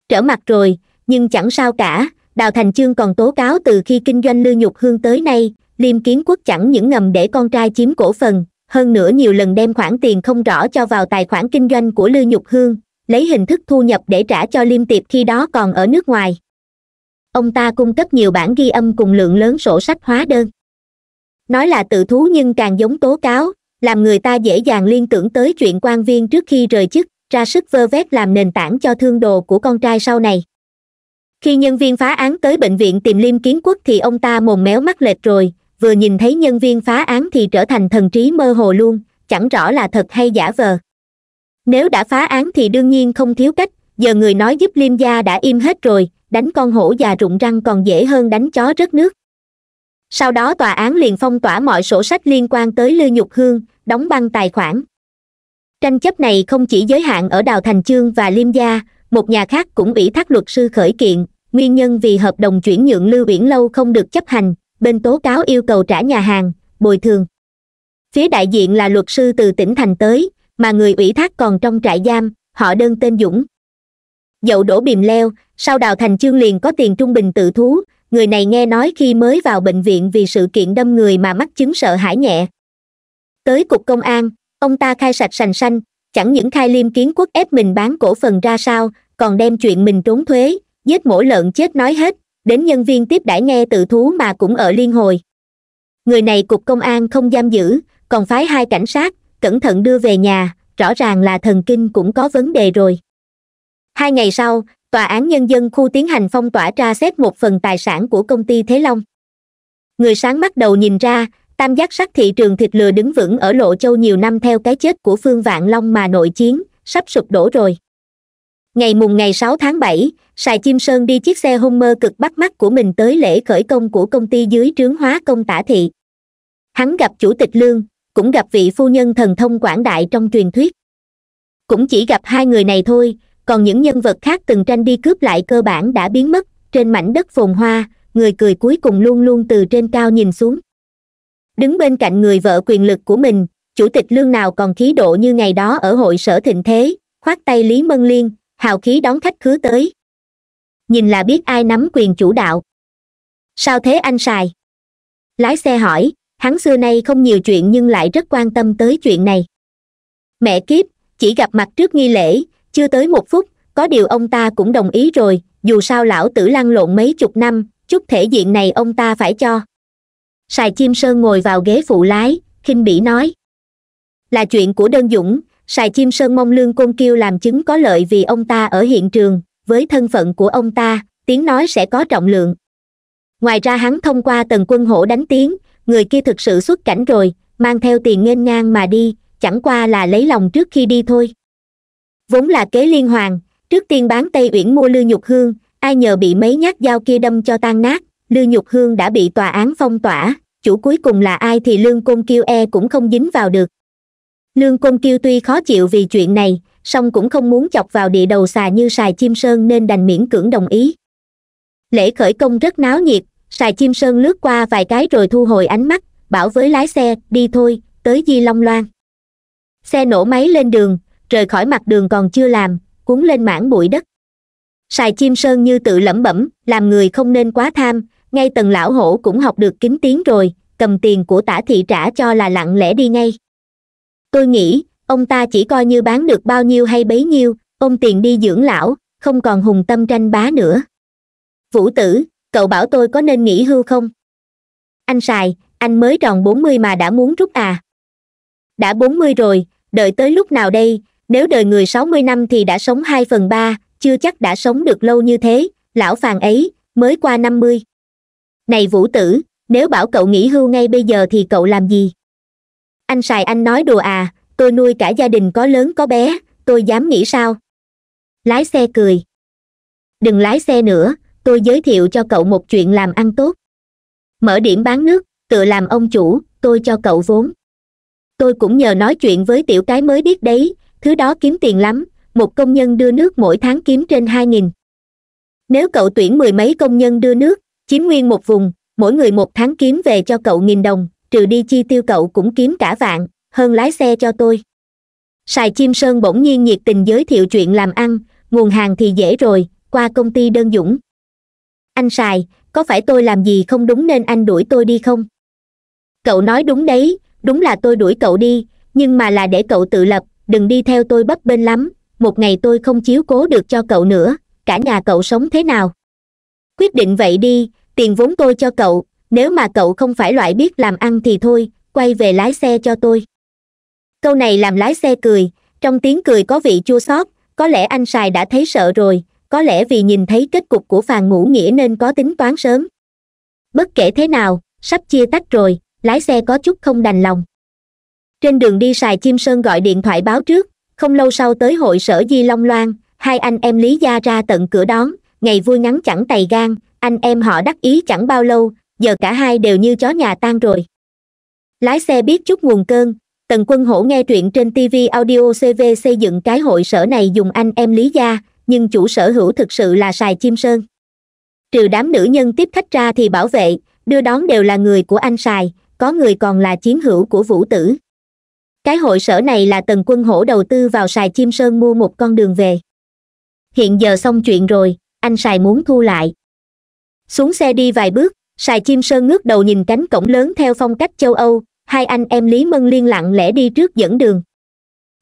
A: trở mặt rồi nhưng chẳng sao cả đào thành chương còn tố cáo từ khi kinh doanh lưu nhục hương tới nay liêm kiến quốc chẳng những ngầm để con trai chiếm cổ phần hơn nữa nhiều lần đem khoản tiền không rõ cho vào tài khoản kinh doanh của lưu nhục hương lấy hình thức thu nhập để trả cho liêm tiệp khi đó còn ở nước ngoài ông ta cung cấp nhiều bản ghi âm cùng lượng lớn sổ sách hóa đơn nói là tự thú nhưng càng giống tố cáo làm người ta dễ dàng liên tưởng tới chuyện quan viên trước khi rời chức ra sức vơ vét làm nền tảng cho thương đồ của con trai sau này khi nhân viên phá án tới bệnh viện tìm liêm kiến quốc thì ông ta mồm méo mắt lệch rồi vừa nhìn thấy nhân viên phá án thì trở thành thần trí mơ hồ luôn chẳng rõ là thật hay giả vờ nếu đã phá án thì đương nhiên không thiếu cách giờ người nói giúp liêm gia đã im hết rồi đánh con hổ già rụng răng còn dễ hơn đánh chó rớt nước sau đó tòa án liền phong tỏa mọi sổ sách liên quan tới lư nhục hương đóng băng tài khoản tranh chấp này không chỉ giới hạn ở đào thành chương và liêm gia một nhà khác cũng ủy thác luật sư khởi kiện nguyên nhân vì hợp đồng chuyển nhượng lưu uyển lâu không được chấp hành bên tố cáo yêu cầu trả nhà hàng bồi thường phía đại diện là luật sư từ tỉnh thành tới mà người ủy thác còn trong trại giam họ đơn tên dũng dậu đổ bìm leo sau đào thành chương liền có tiền trung bình tự thú người này nghe nói khi mới vào bệnh viện vì sự kiện đâm người mà mắc chứng sợ hãi nhẹ tới cục công an ông ta khai sạch sành sanh, chẳng những khai liêm kiến quốc ép mình bán cổ phần ra sao còn đem chuyện mình trốn thuế giết mổ lợn chết nói hết đến nhân viên tiếp đãi nghe tự thú mà cũng ở liên hồi người này cục công an không giam giữ còn phái hai cảnh sát cẩn thận đưa về nhà rõ ràng là thần kinh cũng có vấn đề rồi hai ngày sau tòa án nhân dân khu tiến hành phong tỏa tra xét một phần tài sản của công ty thế long người sáng mắt đầu nhìn ra tam giác sắc thị trường thịt lừa đứng vững ở lộ châu nhiều năm theo cái chết của phương vạn long mà nội chiến sắp sụp đổ rồi ngày mùng ngày sáu tháng bảy sài chim sơn đi chiếc xe hôn mơ cực bắt mắt của mình tới lễ khởi công của công ty dưới trướng hóa công tả thị hắn gặp chủ tịch lương cũng gặp vị phu nhân thần thông quảng đại trong truyền thuyết cũng chỉ gặp hai người này thôi còn những nhân vật khác từng tranh đi cướp lại cơ bản đã biến mất trên mảnh đất phồn hoa người cười cuối cùng luôn luôn từ trên cao nhìn xuống đứng bên cạnh người vợ quyền lực của mình chủ tịch lương nào còn khí độ như ngày đó ở hội sở thịnh thế khoát tay lý mân liên hào khí đón khách khứa tới nhìn là biết ai nắm quyền chủ đạo sao thế anh sài lái xe hỏi hắn xưa nay không nhiều chuyện nhưng lại rất quan tâm tới chuyện này mẹ kiếp chỉ gặp mặt trước nghi lễ chưa tới một phút có điều ông ta cũng đồng ý rồi dù sao lão tử lăn lộn mấy chục năm chút thể diện này ông ta phải cho sài chim sơn ngồi vào ghế phụ lái khinh bỉ nói là chuyện của đơn dũng sài chim sơn mong lương côn kiêu làm chứng có lợi vì ông ta ở hiện trường với thân phận của ông ta tiếng nói sẽ có trọng lượng ngoài ra hắn thông qua tần quân hổ đánh tiếng người kia thực sự xuất cảnh rồi mang theo tiền nghênh ngang mà đi chẳng qua là lấy lòng trước khi đi thôi vốn là kế liên hoàng trước tiên bán tây uyển mua lư nhục hương ai nhờ bị mấy nhát dao kia đâm cho tan nát Lư nhục hương đã bị tòa án phong tỏa chủ cuối cùng là ai thì lương côn kiêu e cũng không dính vào được lương côn kiêu tuy khó chịu vì chuyện này song cũng không muốn chọc vào địa đầu xà như xài chim sơn nên đành miễn cưỡng đồng ý lễ khởi công rất náo nhiệt sài chim sơn lướt qua vài cái rồi thu hồi ánh mắt bảo với lái xe đi thôi tới di long loan xe nổ máy lên đường rời khỏi mặt đường còn chưa làm cuốn lên mảng bụi đất sài chim sơn như tự lẩm bẩm làm người không nên quá tham ngay tầng lão hổ cũng học được kính tiếng rồi cầm tiền của tả thị trả cho là lặng lẽ đi ngay tôi nghĩ ông ta chỉ coi như bán được bao nhiêu hay bấy nhiêu ông tiền đi dưỡng lão không còn hùng tâm tranh bá nữa vũ tử cậu bảo tôi có nên nghỉ hưu không anh sài anh mới tròn bốn mươi mà đã muốn rút à đã bốn mươi rồi đợi tới lúc nào đây nếu đời người sáu mươi năm thì đã sống hai phần ba chưa chắc đã sống được lâu như thế lão phàn ấy mới qua năm mươi này vũ tử nếu bảo cậu nghỉ hưu ngay bây giờ thì cậu làm gì anh sài anh nói đùa à tôi nuôi cả gia đình có lớn có bé tôi dám nghĩ sao lái xe cười đừng lái xe nữa tôi giới thiệu cho cậu một chuyện làm ăn tốt mở điểm bán nước tự làm ông chủ tôi cho cậu vốn tôi cũng nhờ nói chuyện với tiểu cái mới biết đấy thứ đó kiếm tiền lắm một công nhân đưa nước mỗi tháng kiếm trên hai nghìn nếu cậu tuyển mười mấy công nhân đưa nước chiếm nguyên một vùng mỗi người một tháng kiếm về cho cậu nghìn đồng trừ đi chi tiêu cậu cũng kiếm cả vạn hơn lái xe cho tôi sài chim sơn bỗng nhiên nhiệt tình giới thiệu chuyện làm ăn nguồn hàng thì dễ rồi qua công ty đơn dũng anh sài có phải tôi làm gì không đúng nên anh đuổi tôi đi không cậu nói đúng đấy đúng là tôi đuổi cậu đi nhưng mà là để cậu tự lập đừng đi theo tôi bấp bênh lắm một ngày tôi không chiếu cố được cho cậu nữa cả nhà cậu sống thế nào quyết định vậy đi tiền vốn tôi cho cậu nếu mà cậu không phải loại biết làm ăn thì thôi quay về lái xe cho tôi câu này làm lái xe cười trong tiếng cười có vị chua xót có lẽ anh sài đã thấy sợ rồi có lẽ vì nhìn thấy kết cục của phàn ngũ nghĩa nên có tính toán sớm bất kể thế nào sắp chia tách rồi lái xe có chút không đành lòng trên đường đi sài chim sơn gọi điện thoại báo trước không lâu sau tới hội sở di long loan hai anh em lý gia ra tận cửa đón ngày vui ngắn chẳng tày gan anh em họ đắc ý chẳng bao lâu giờ cả hai đều như chó nhà tan rồi lái xe biết chút nguồn cơn tần quân hổ nghe chuyện trên tv audio cv xây dựng cái hội sở này dùng anh em lý gia nhưng chủ sở hữu thực sự là sài chim sơn trừ đám nữ nhân tiếp khách ra thì bảo vệ đưa đón đều là người của anh sài có người còn là chiến hữu của vũ tử cái hội sở này là tần quân hổ đầu tư vào sài chim sơn mua một con đường về hiện giờ xong chuyện rồi anh sài muốn thu lại xuống xe đi vài bước sài chim sơn ngước đầu nhìn cánh cổng lớn theo phong cách châu âu hai anh em lý mân liên lặng lẽ đi trước dẫn đường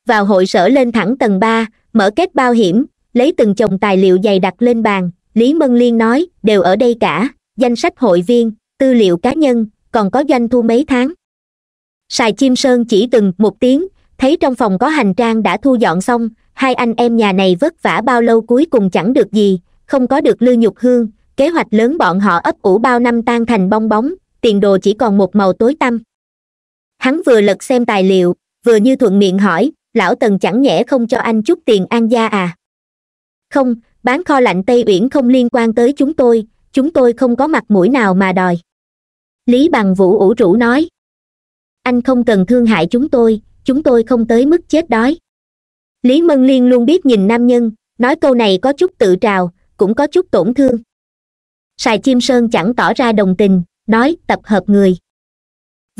A: vào hội sở lên thẳng tầng ba mở kết bao hiểm lấy từng chồng tài liệu dày đặt lên bàn lý mân liên nói đều ở đây cả danh sách hội viên tư liệu cá nhân còn có doanh thu mấy tháng sài chim sơn chỉ từng một tiếng thấy trong phòng có hành trang đã thu dọn xong hai anh em nhà này vất vả bao lâu cuối cùng chẳng được gì không có được lưu nhục hương kế hoạch lớn bọn họ ấp ủ bao năm tan thành bong bóng tiền đồ chỉ còn một màu tối tăm hắn vừa lật xem tài liệu vừa như thuận miệng hỏi lão tần chẳng nhẽ không cho anh chút tiền an gia à không bán kho lạnh tây uyển không liên quan tới chúng tôi chúng tôi không có mặt mũi nào mà đòi lý bằng vũ ủ rũ nói anh không cần thương hại chúng tôi chúng tôi không tới mức chết đói lý mân liên luôn biết nhìn nam nhân nói câu này có chút tự trào cũng có chút tổn thương sài chim sơn chẳng tỏ ra đồng tình nói tập hợp người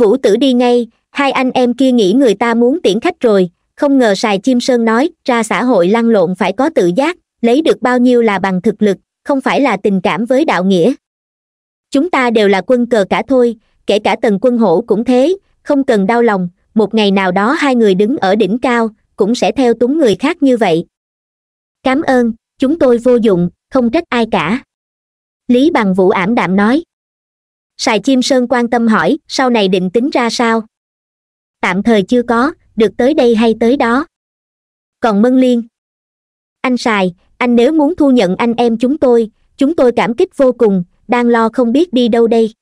A: vũ tử đi ngay hai anh em kia nghĩ người ta muốn tiễn khách rồi không ngờ sài chim sơn nói ra xã hội lăn lộn phải có tự giác lấy được bao nhiêu là bằng thực lực không phải là tình cảm với đạo nghĩa chúng ta đều là quân cờ cả thôi kể cả tần quân hổ cũng thế không cần đau lòng một ngày nào đó hai người đứng ở đỉnh cao cũng sẽ theo túng người khác như vậy cám ơn chúng tôi vô dụng không trách ai cả lý bằng vũ ảm đạm nói sài chim sơn quan tâm hỏi sau này định tính ra sao tạm thời chưa có được tới đây hay tới đó còn mân liên anh sài anh nếu muốn thu nhận anh em chúng tôi chúng tôi cảm kích vô cùng đang lo không biết đi đâu đây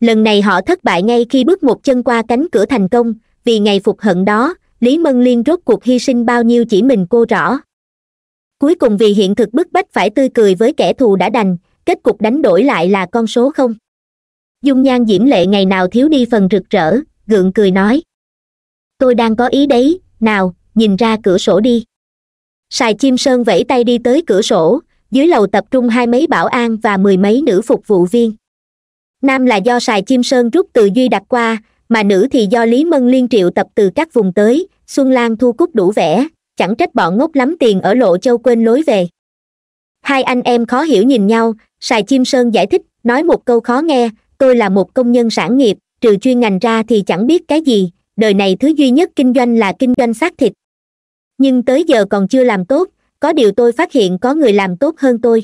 A: lần này họ thất bại ngay khi bước một chân qua cánh cửa thành công vì ngày phục hận đó lý mân liên rốt cuộc hy sinh bao nhiêu chỉ mình cô rõ cuối cùng vì hiện thực bức bách phải tươi cười với kẻ thù đã đành kết cục đánh đổi lại là con số không dung nhan diễm lệ ngày nào thiếu đi phần rực rỡ gượng cười nói tôi đang có ý đấy nào nhìn ra cửa sổ đi sài chim sơn vẫy tay đi tới cửa sổ dưới lầu tập trung hai mấy bảo an và mười mấy nữ phục vụ viên nam là do sài chim sơn rút từ duy đặt qua mà nữ thì do lý mân liên triệu tập từ các vùng tới xuân lan thu cúc đủ vẻ chẳng trách bọn ngốc lắm tiền ở lộ châu quên lối về hai anh em khó hiểu nhìn nhau sài chim sơn giải thích nói một câu khó nghe tôi là một công nhân sản nghiệp trừ chuyên ngành ra thì chẳng biết cái gì đời này thứ duy nhất kinh doanh là kinh doanh xác thịt nhưng tới giờ còn chưa làm tốt có điều tôi phát hiện có người làm tốt hơn tôi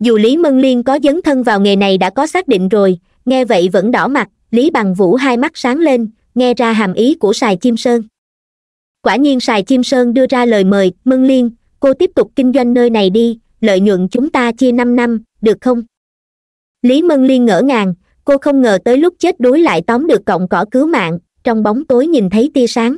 A: dù lý mân liên có dấn thân vào nghề này đã có xác định rồi nghe vậy vẫn đỏ mặt lý bằng vũ hai mắt sáng lên nghe ra hàm ý của sài chim sơn quả nhiên sài chim sơn đưa ra lời mời mân liên cô tiếp tục kinh doanh nơi này đi lợi nhuận chúng ta chia năm năm được không lý mân liên ngỡ ngàng cô không ngờ tới lúc chết đuối lại tóm được cọng cỏ cứu mạng trong bóng tối nhìn thấy tia sáng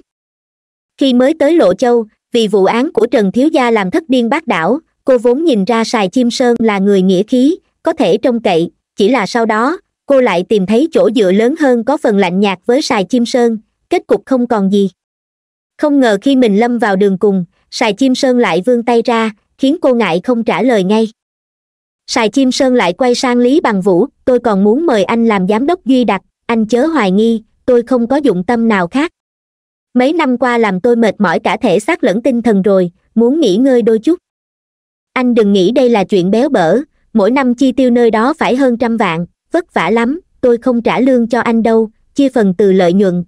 A: khi mới tới lộ châu vì vụ án của trần thiếu gia làm thất điên bác đảo cô vốn nhìn ra sài chim sơn là người nghĩa khí có thể trông cậy chỉ là sau đó cô lại tìm thấy chỗ dựa lớn hơn có phần lạnh nhạt với sài chim sơn kết cục không còn gì không ngờ khi mình lâm vào đường cùng sài chim sơn lại vươn tay ra khiến cô ngại không trả lời ngay sài chim sơn lại quay sang lý bằng vũ tôi còn muốn mời anh làm giám đốc duy đặc anh chớ hoài nghi tôi không có dụng tâm nào khác mấy năm qua làm tôi mệt mỏi cả thể xác lẫn tinh thần rồi muốn nghỉ ngơi đôi chút anh đừng nghĩ đây là chuyện béo bở mỗi năm chi tiêu nơi đó phải hơn trăm vạn vất vả lắm tôi không trả lương cho anh đâu chia phần từ lợi nhuận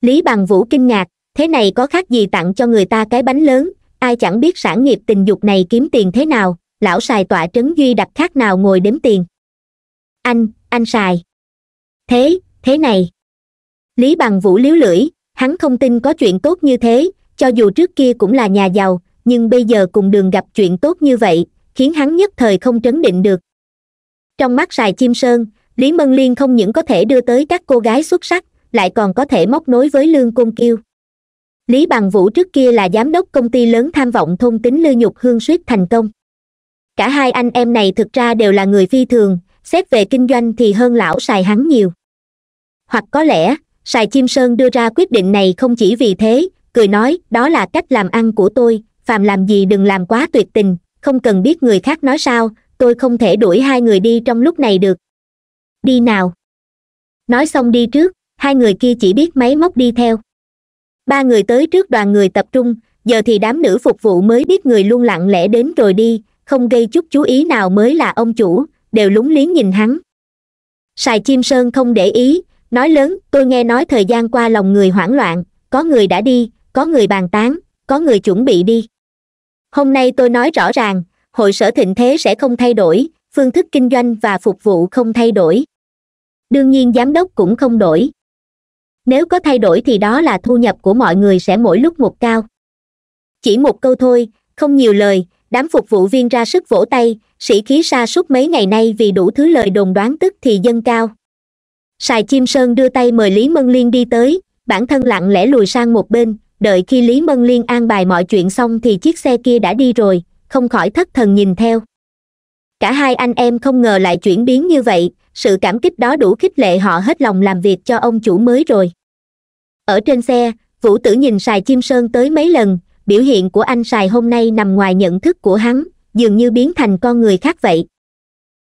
A: lý bằng vũ kinh ngạc thế này có khác gì tặng cho người ta cái bánh lớn ai chẳng biết sản nghiệp tình dục này kiếm tiền thế nào lão xài tọa trấn duy đặc khác nào ngồi đếm tiền anh anh xài thế thế này lý bằng vũ liếu lưỡi hắn không tin có chuyện tốt như thế cho dù trước kia cũng là nhà giàu nhưng bây giờ cùng đường gặp chuyện tốt như vậy khiến hắn nhất thời không trấn định được trong mắt sài chim sơn lý mân liên không những có thể đưa tới các cô gái xuất sắc lại còn có thể móc nối với lương côn kiêu lý bằng vũ trước kia là giám đốc công ty lớn tham vọng thôn tính lư nhục hương suýt thành công cả hai anh em này thực ra đều là người phi thường xét về kinh doanh thì hơn lão xài hắn nhiều hoặc có lẽ sài chim sơn đưa ra quyết định này không chỉ vì thế cười nói đó là cách làm ăn của tôi phàm làm gì đừng làm quá tuyệt tình không cần biết người khác nói sao tôi không thể đuổi hai người đi trong lúc này được đi nào nói xong đi trước hai người kia chỉ biết máy móc đi theo ba người tới trước đoàn người tập trung giờ thì đám nữ phục vụ mới biết người luôn lặng lẽ đến rồi đi không gây chút chú ý nào mới là ông chủ đều lúng liếng nhìn hắn sài chim sơn không để ý nói lớn tôi nghe nói thời gian qua lòng người hoảng loạn có người đã đi có người bàn tán có người chuẩn bị đi hôm nay tôi nói rõ ràng hội sở thịnh thế sẽ không thay đổi phương thức kinh doanh và phục vụ không thay đổi đương nhiên giám đốc cũng không đổi nếu có thay đổi thì đó là thu nhập của mọi người sẽ mỗi lúc một cao chỉ một câu thôi không nhiều lời đám phục vụ viên ra sức vỗ tay sĩ khí sa sút mấy ngày nay vì đủ thứ lời đồn đoán tức thì dâng cao sài chim sơn đưa tay mời lý mân liên đi tới bản thân lặng lẽ lùi sang một bên đợi khi lý mân liên an bài mọi chuyện xong thì chiếc xe kia đã đi rồi không khỏi thất thần nhìn theo cả hai anh em không ngờ lại chuyển biến như vậy sự cảm kích đó đủ khích lệ họ hết lòng làm việc cho ông chủ mới rồi ở trên xe vũ tử nhìn sài chim sơn tới mấy lần biểu hiện của anh sài hôm nay nằm ngoài nhận thức của hắn dường như biến thành con người khác vậy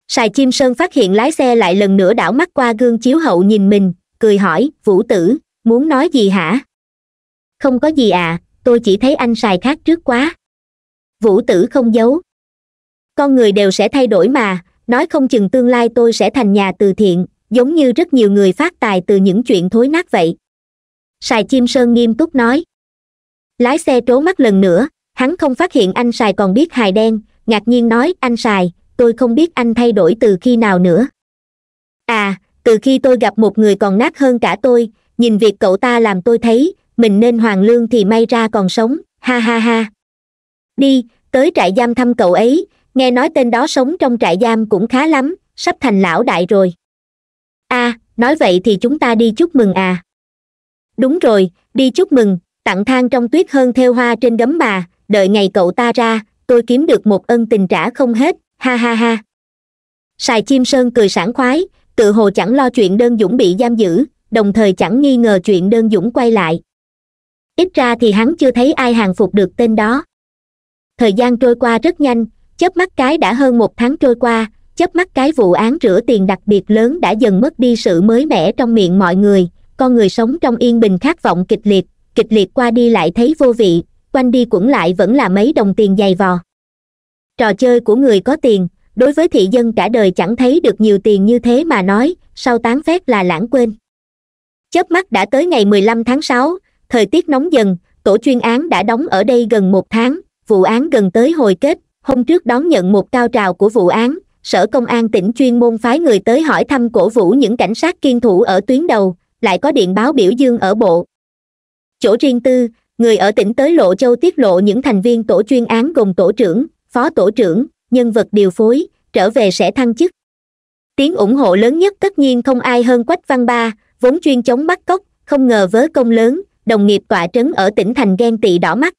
A: sài chim sơn phát hiện lái xe lại lần nữa đảo mắt qua gương chiếu hậu nhìn mình cười hỏi vũ tử muốn nói gì hả không có gì à tôi chỉ thấy anh sài khác trước quá vũ tử không giấu con người đều sẽ thay đổi mà nói không chừng tương lai tôi sẽ thành nhà từ thiện giống như rất nhiều người phát tài từ những chuyện thối nát vậy sài chim sơn nghiêm túc nói lái xe trố mắt lần nữa hắn không phát hiện anh sài còn biết hài đen ngạc nhiên nói anh sài tôi không biết anh thay đổi từ khi nào nữa à từ khi tôi gặp một người còn nát hơn cả tôi nhìn việc cậu ta làm tôi thấy mình nên hoàng lương thì may ra còn sống ha ha ha đi tới trại giam thăm cậu ấy nghe nói tên đó sống trong trại giam cũng khá lắm sắp thành lão đại rồi a à, nói vậy thì chúng ta đi chúc mừng à đúng rồi đi chúc mừng tặng thang trong tuyết hơn theo hoa trên gấm bà đợi ngày cậu ta ra tôi kiếm được một ân tình trả không hết ha ha ha sài chim sơn cười sảng khoái tự hồ chẳng lo chuyện đơn dũng bị giam giữ đồng thời chẳng nghi ngờ chuyện đơn dũng quay lại ít ra thì hắn chưa thấy ai hàng phục được tên đó thời gian trôi qua rất nhanh chớp mắt cái đã hơn một tháng trôi qua chớp mắt cái vụ án rửa tiền đặc biệt lớn đã dần mất đi sự mới mẻ trong miệng mọi người con người sống trong yên bình khát vọng kịch liệt kịch liệt qua đi lại thấy vô vị quanh đi quẩn lại vẫn là mấy đồng tiền dày vò trò chơi của người có tiền đối với thị dân cả đời chẳng thấy được nhiều tiền như thế mà nói sau tán phét là lãng quên chớp mắt đã tới ngày mười lăm tháng sáu thời tiết nóng dần tổ chuyên án đã đóng ở đây gần một tháng vụ án gần tới hồi kết hôm trước đón nhận một cao trào của vụ án sở công an tỉnh chuyên môn phái người tới hỏi thăm cổ vũ những cảnh sát kiên thủ ở tuyến đầu lại có điện báo biểu dương ở bộ chỗ riêng tư người ở tỉnh tới lộ châu tiết lộ những thành viên tổ chuyên án gồm tổ trưởng phó tổ trưởng nhân vật điều phối trở về sẽ thăng chức tiếng ủng hộ lớn nhất tất nhiên không ai hơn quách văn ba vốn chuyên chống bắt cóc không ngờ vớ công lớn đồng nghiệp tọa trấn ở tỉnh thành ghen tị đỏ mắt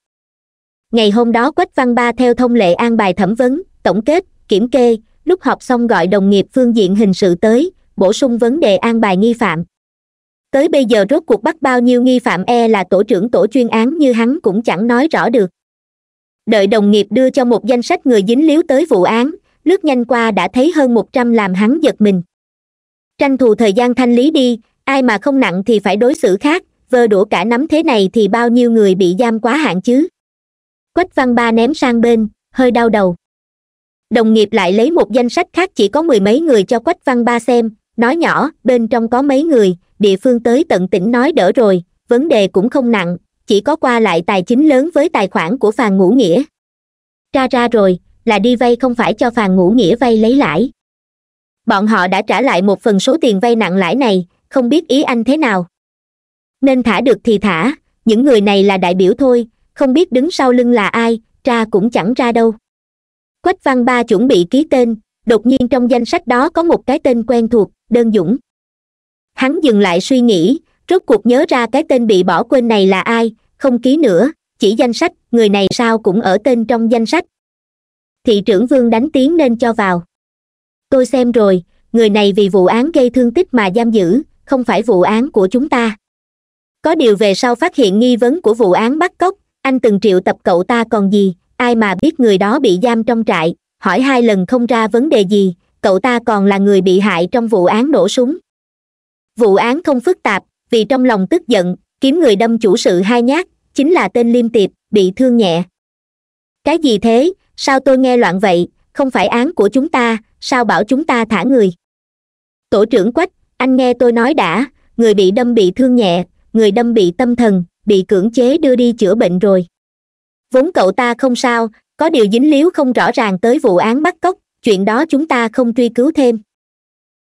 A: ngày hôm đó quách văn ba theo thông lệ an bài thẩm vấn tổng kết kiểm kê lúc họp xong gọi đồng nghiệp phương diện hình sự tới bổ sung vấn đề an bài nghi phạm tới bây giờ rốt cuộc bắt bao nhiêu nghi phạm e là tổ trưởng tổ chuyên án như hắn cũng chẳng nói rõ được đợi đồng nghiệp đưa cho một danh sách người dính líu tới vụ án lướt nhanh qua đã thấy hơn một trăm làm hắn giật mình tranh thủ thời gian thanh lý đi ai mà không nặng thì phải đối xử khác vơ đũa cả nắm thế này thì bao nhiêu người bị giam quá hạn chứ quách văn ba ném sang bên hơi đau đầu đồng nghiệp lại lấy một danh sách khác chỉ có mười mấy người cho quách văn ba xem nói nhỏ bên trong có mấy người địa phương tới tận tỉnh nói đỡ rồi vấn đề cũng không nặng chỉ có qua lại tài chính lớn với tài khoản của phàn ngũ nghĩa ra ra rồi là đi vay không phải cho phàn ngũ nghĩa vay lấy lãi bọn họ đã trả lại một phần số tiền vay nặng lãi này không biết ý anh thế nào nên thả được thì thả những người này là đại biểu thôi không biết đứng sau lưng là ai ra cũng chẳng ra đâu quách văn ba chuẩn bị ký tên đột nhiên trong danh sách đó có một cái tên quen thuộc đơn dũng hắn dừng lại suy nghĩ rốt cuộc nhớ ra cái tên bị bỏ quên này là ai không ký nữa chỉ danh sách người này sao cũng ở tên trong danh sách thị trưởng vương đánh tiếng nên cho vào tôi xem rồi người này vì vụ án gây thương tích mà giam giữ không phải vụ án của chúng ta có điều về sau phát hiện nghi vấn của vụ án bắt cóc anh từng triệu tập cậu ta còn gì ai mà biết người đó bị giam trong trại hỏi hai lần không ra vấn đề gì cậu ta còn là người bị hại trong vụ án nổ súng vụ án không phức tạp vì trong lòng tức giận kiếm người đâm chủ sự hai nhát chính là tên liêm tiệp bị thương nhẹ cái gì thế sao tôi nghe loạn vậy không phải án của chúng ta sao bảo chúng ta thả người tổ trưởng quách anh nghe tôi nói đã người bị đâm bị thương nhẹ người đâm bị tâm thần bị cưỡng chế đưa đi chữa bệnh rồi vốn cậu ta không sao có điều dính líu không rõ ràng tới vụ án bắt cóc chuyện đó chúng ta không truy cứu thêm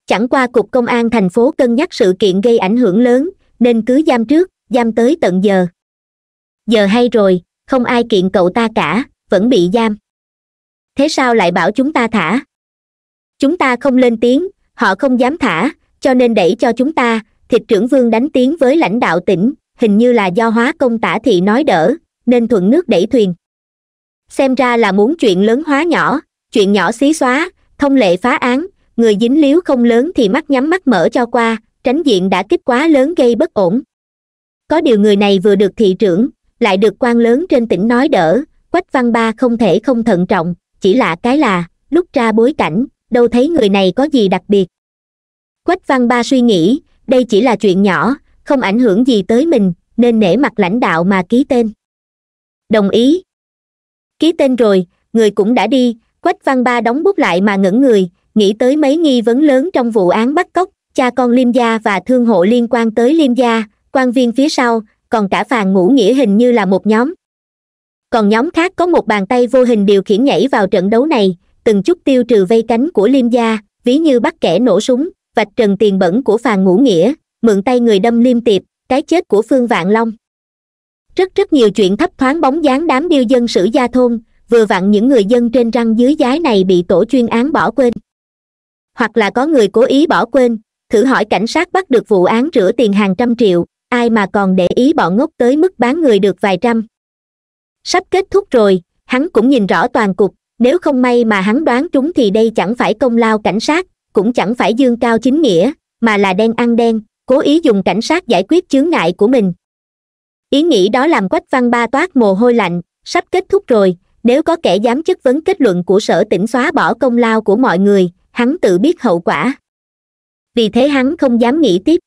A: chẳng qua cục công an thành phố cân nhắc sự kiện gây ảnh hưởng lớn nên cứ giam trước giam tới tận giờ giờ hay rồi không ai kiện cậu ta cả vẫn bị giam thế sao lại bảo chúng ta thả chúng ta không lên tiếng họ không dám thả cho nên đẩy cho chúng ta thịt trưởng vương đánh tiếng với lãnh đạo tỉnh hình như là do hóa công tả thị nói đỡ nên thuận nước đẩy thuyền xem ra là muốn chuyện lớn hóa nhỏ chuyện nhỏ xí xóa thông lệ phá án người dính líu không lớn thì mắt nhắm mắt mở cho qua tránh diện đã kích quá lớn gây bất ổn có điều người này vừa được thị trưởng lại được quan lớn trên tỉnh nói đỡ quách văn ba không thể không thận trọng chỉ lạ cái là lúc ra bối cảnh đâu thấy người này có gì đặc biệt quách văn ba suy nghĩ đây chỉ là chuyện nhỏ không ảnh hưởng gì tới mình nên nể mặt lãnh đạo mà ký tên đồng ý ký tên rồi người cũng đã đi quách văn ba đóng bút lại mà ngẩng người nghĩ tới mấy nghi vấn lớn trong vụ án bắt cóc cha con liêm gia và thương hộ liên quan tới liêm gia quan viên phía sau còn cả phàn ngũ nghĩa hình như là một nhóm còn nhóm khác có một bàn tay vô hình điều khiển nhảy vào trận đấu này từng chút tiêu trừ vây cánh của liêm gia ví như bắt kẻ nổ súng vạch trần tiền bẩn của phàn ngũ nghĩa mượn tay người đâm liêm tiệp cái chết của phương vạn long rất rất nhiều chuyện thấp thoáng bóng dáng đám điêu dân sử gia thôn vừa vặn những người dân trên răng dưới giái này bị tổ chuyên án bỏ quên hoặc là có người cố ý bỏ quên thử hỏi cảnh sát bắt được vụ án rửa tiền hàng trăm triệu ai mà còn để ý bọn ngốc tới mức bán người được vài trăm sắp kết thúc rồi hắn cũng nhìn rõ toàn cục nếu không may mà hắn đoán trúng thì đây chẳng phải công lao cảnh sát cũng chẳng phải dương cao chính nghĩa mà là đen ăn đen cố ý dùng cảnh sát giải quyết chướng ngại của mình ý nghĩ đó làm quách văn ba toát mồ hôi lạnh sắp kết thúc rồi nếu có kẻ dám chất vấn kết luận của sở tỉnh xóa bỏ công lao của mọi người hắn tự biết hậu quả vì thế hắn không dám nghĩ tiếp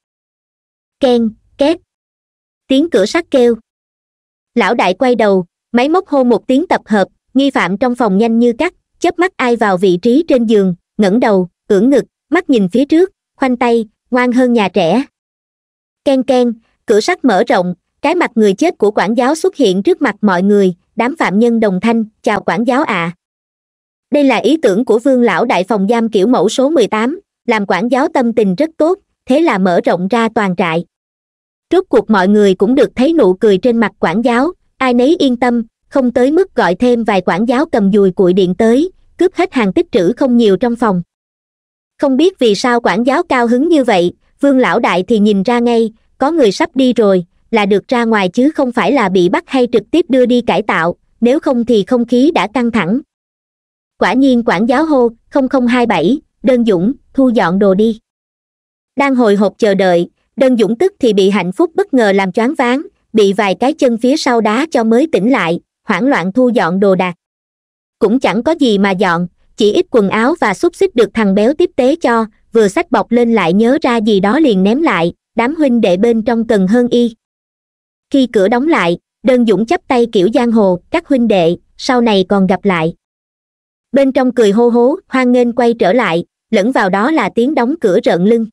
A: keng két tiếng cửa sắt kêu lão đại quay đầu máy móc hô một tiếng tập hợp nghi phạm trong phòng nhanh như cắt chớp mắt ai vào vị trí trên giường ngẩng đầu ưỡn ngực mắt nhìn phía trước khoanh tay ngoan hơn nhà trẻ keng keng cửa sắt mở rộng cái mặt người chết của quản giáo xuất hiện trước mặt mọi người đám phạm nhân đồng thanh chào quản giáo ạ à. đây là ý tưởng của vương lão đại phòng giam kiểu mẫu số mười tám làm quản giáo tâm tình rất tốt thế là mở rộng ra toàn trại rốt cuộc mọi người cũng được thấy nụ cười trên mặt quản giáo ai nấy yên tâm không tới mức gọi thêm vài quản giáo cầm dùi cụi điện tới cướp hết hàng tích trữ không nhiều trong phòng không biết vì sao quản giáo cao hứng như vậy vương lão đại thì nhìn ra ngay có người sắp đi rồi là được ra ngoài chứ không phải là bị bắt hay trực tiếp đưa đi cải tạo nếu không thì không khí đã căng thẳng quả nhiên quản giáo hô không không hai bảy đơn dũng thu dọn đồ đi đang hồi hộp chờ đợi đơn dũng tức thì bị hạnh phúc bất ngờ làm choáng váng bị vài cái chân phía sau đá cho mới tỉnh lại hoảng loạn thu dọn đồ đạc cũng chẳng có gì mà dọn chỉ ít quần áo và xúc xích được thằng béo tiếp tế cho vừa sách bọc lên lại nhớ ra gì đó liền ném lại đám huynh đệ bên trong cần hơn y khi cửa đóng lại đơn dũng chắp tay kiểu giang hồ các huynh đệ sau này còn gặp lại bên trong cười hô hố hoan nghênh quay trở lại lẫn vào đó là tiếng đóng cửa rợn lưng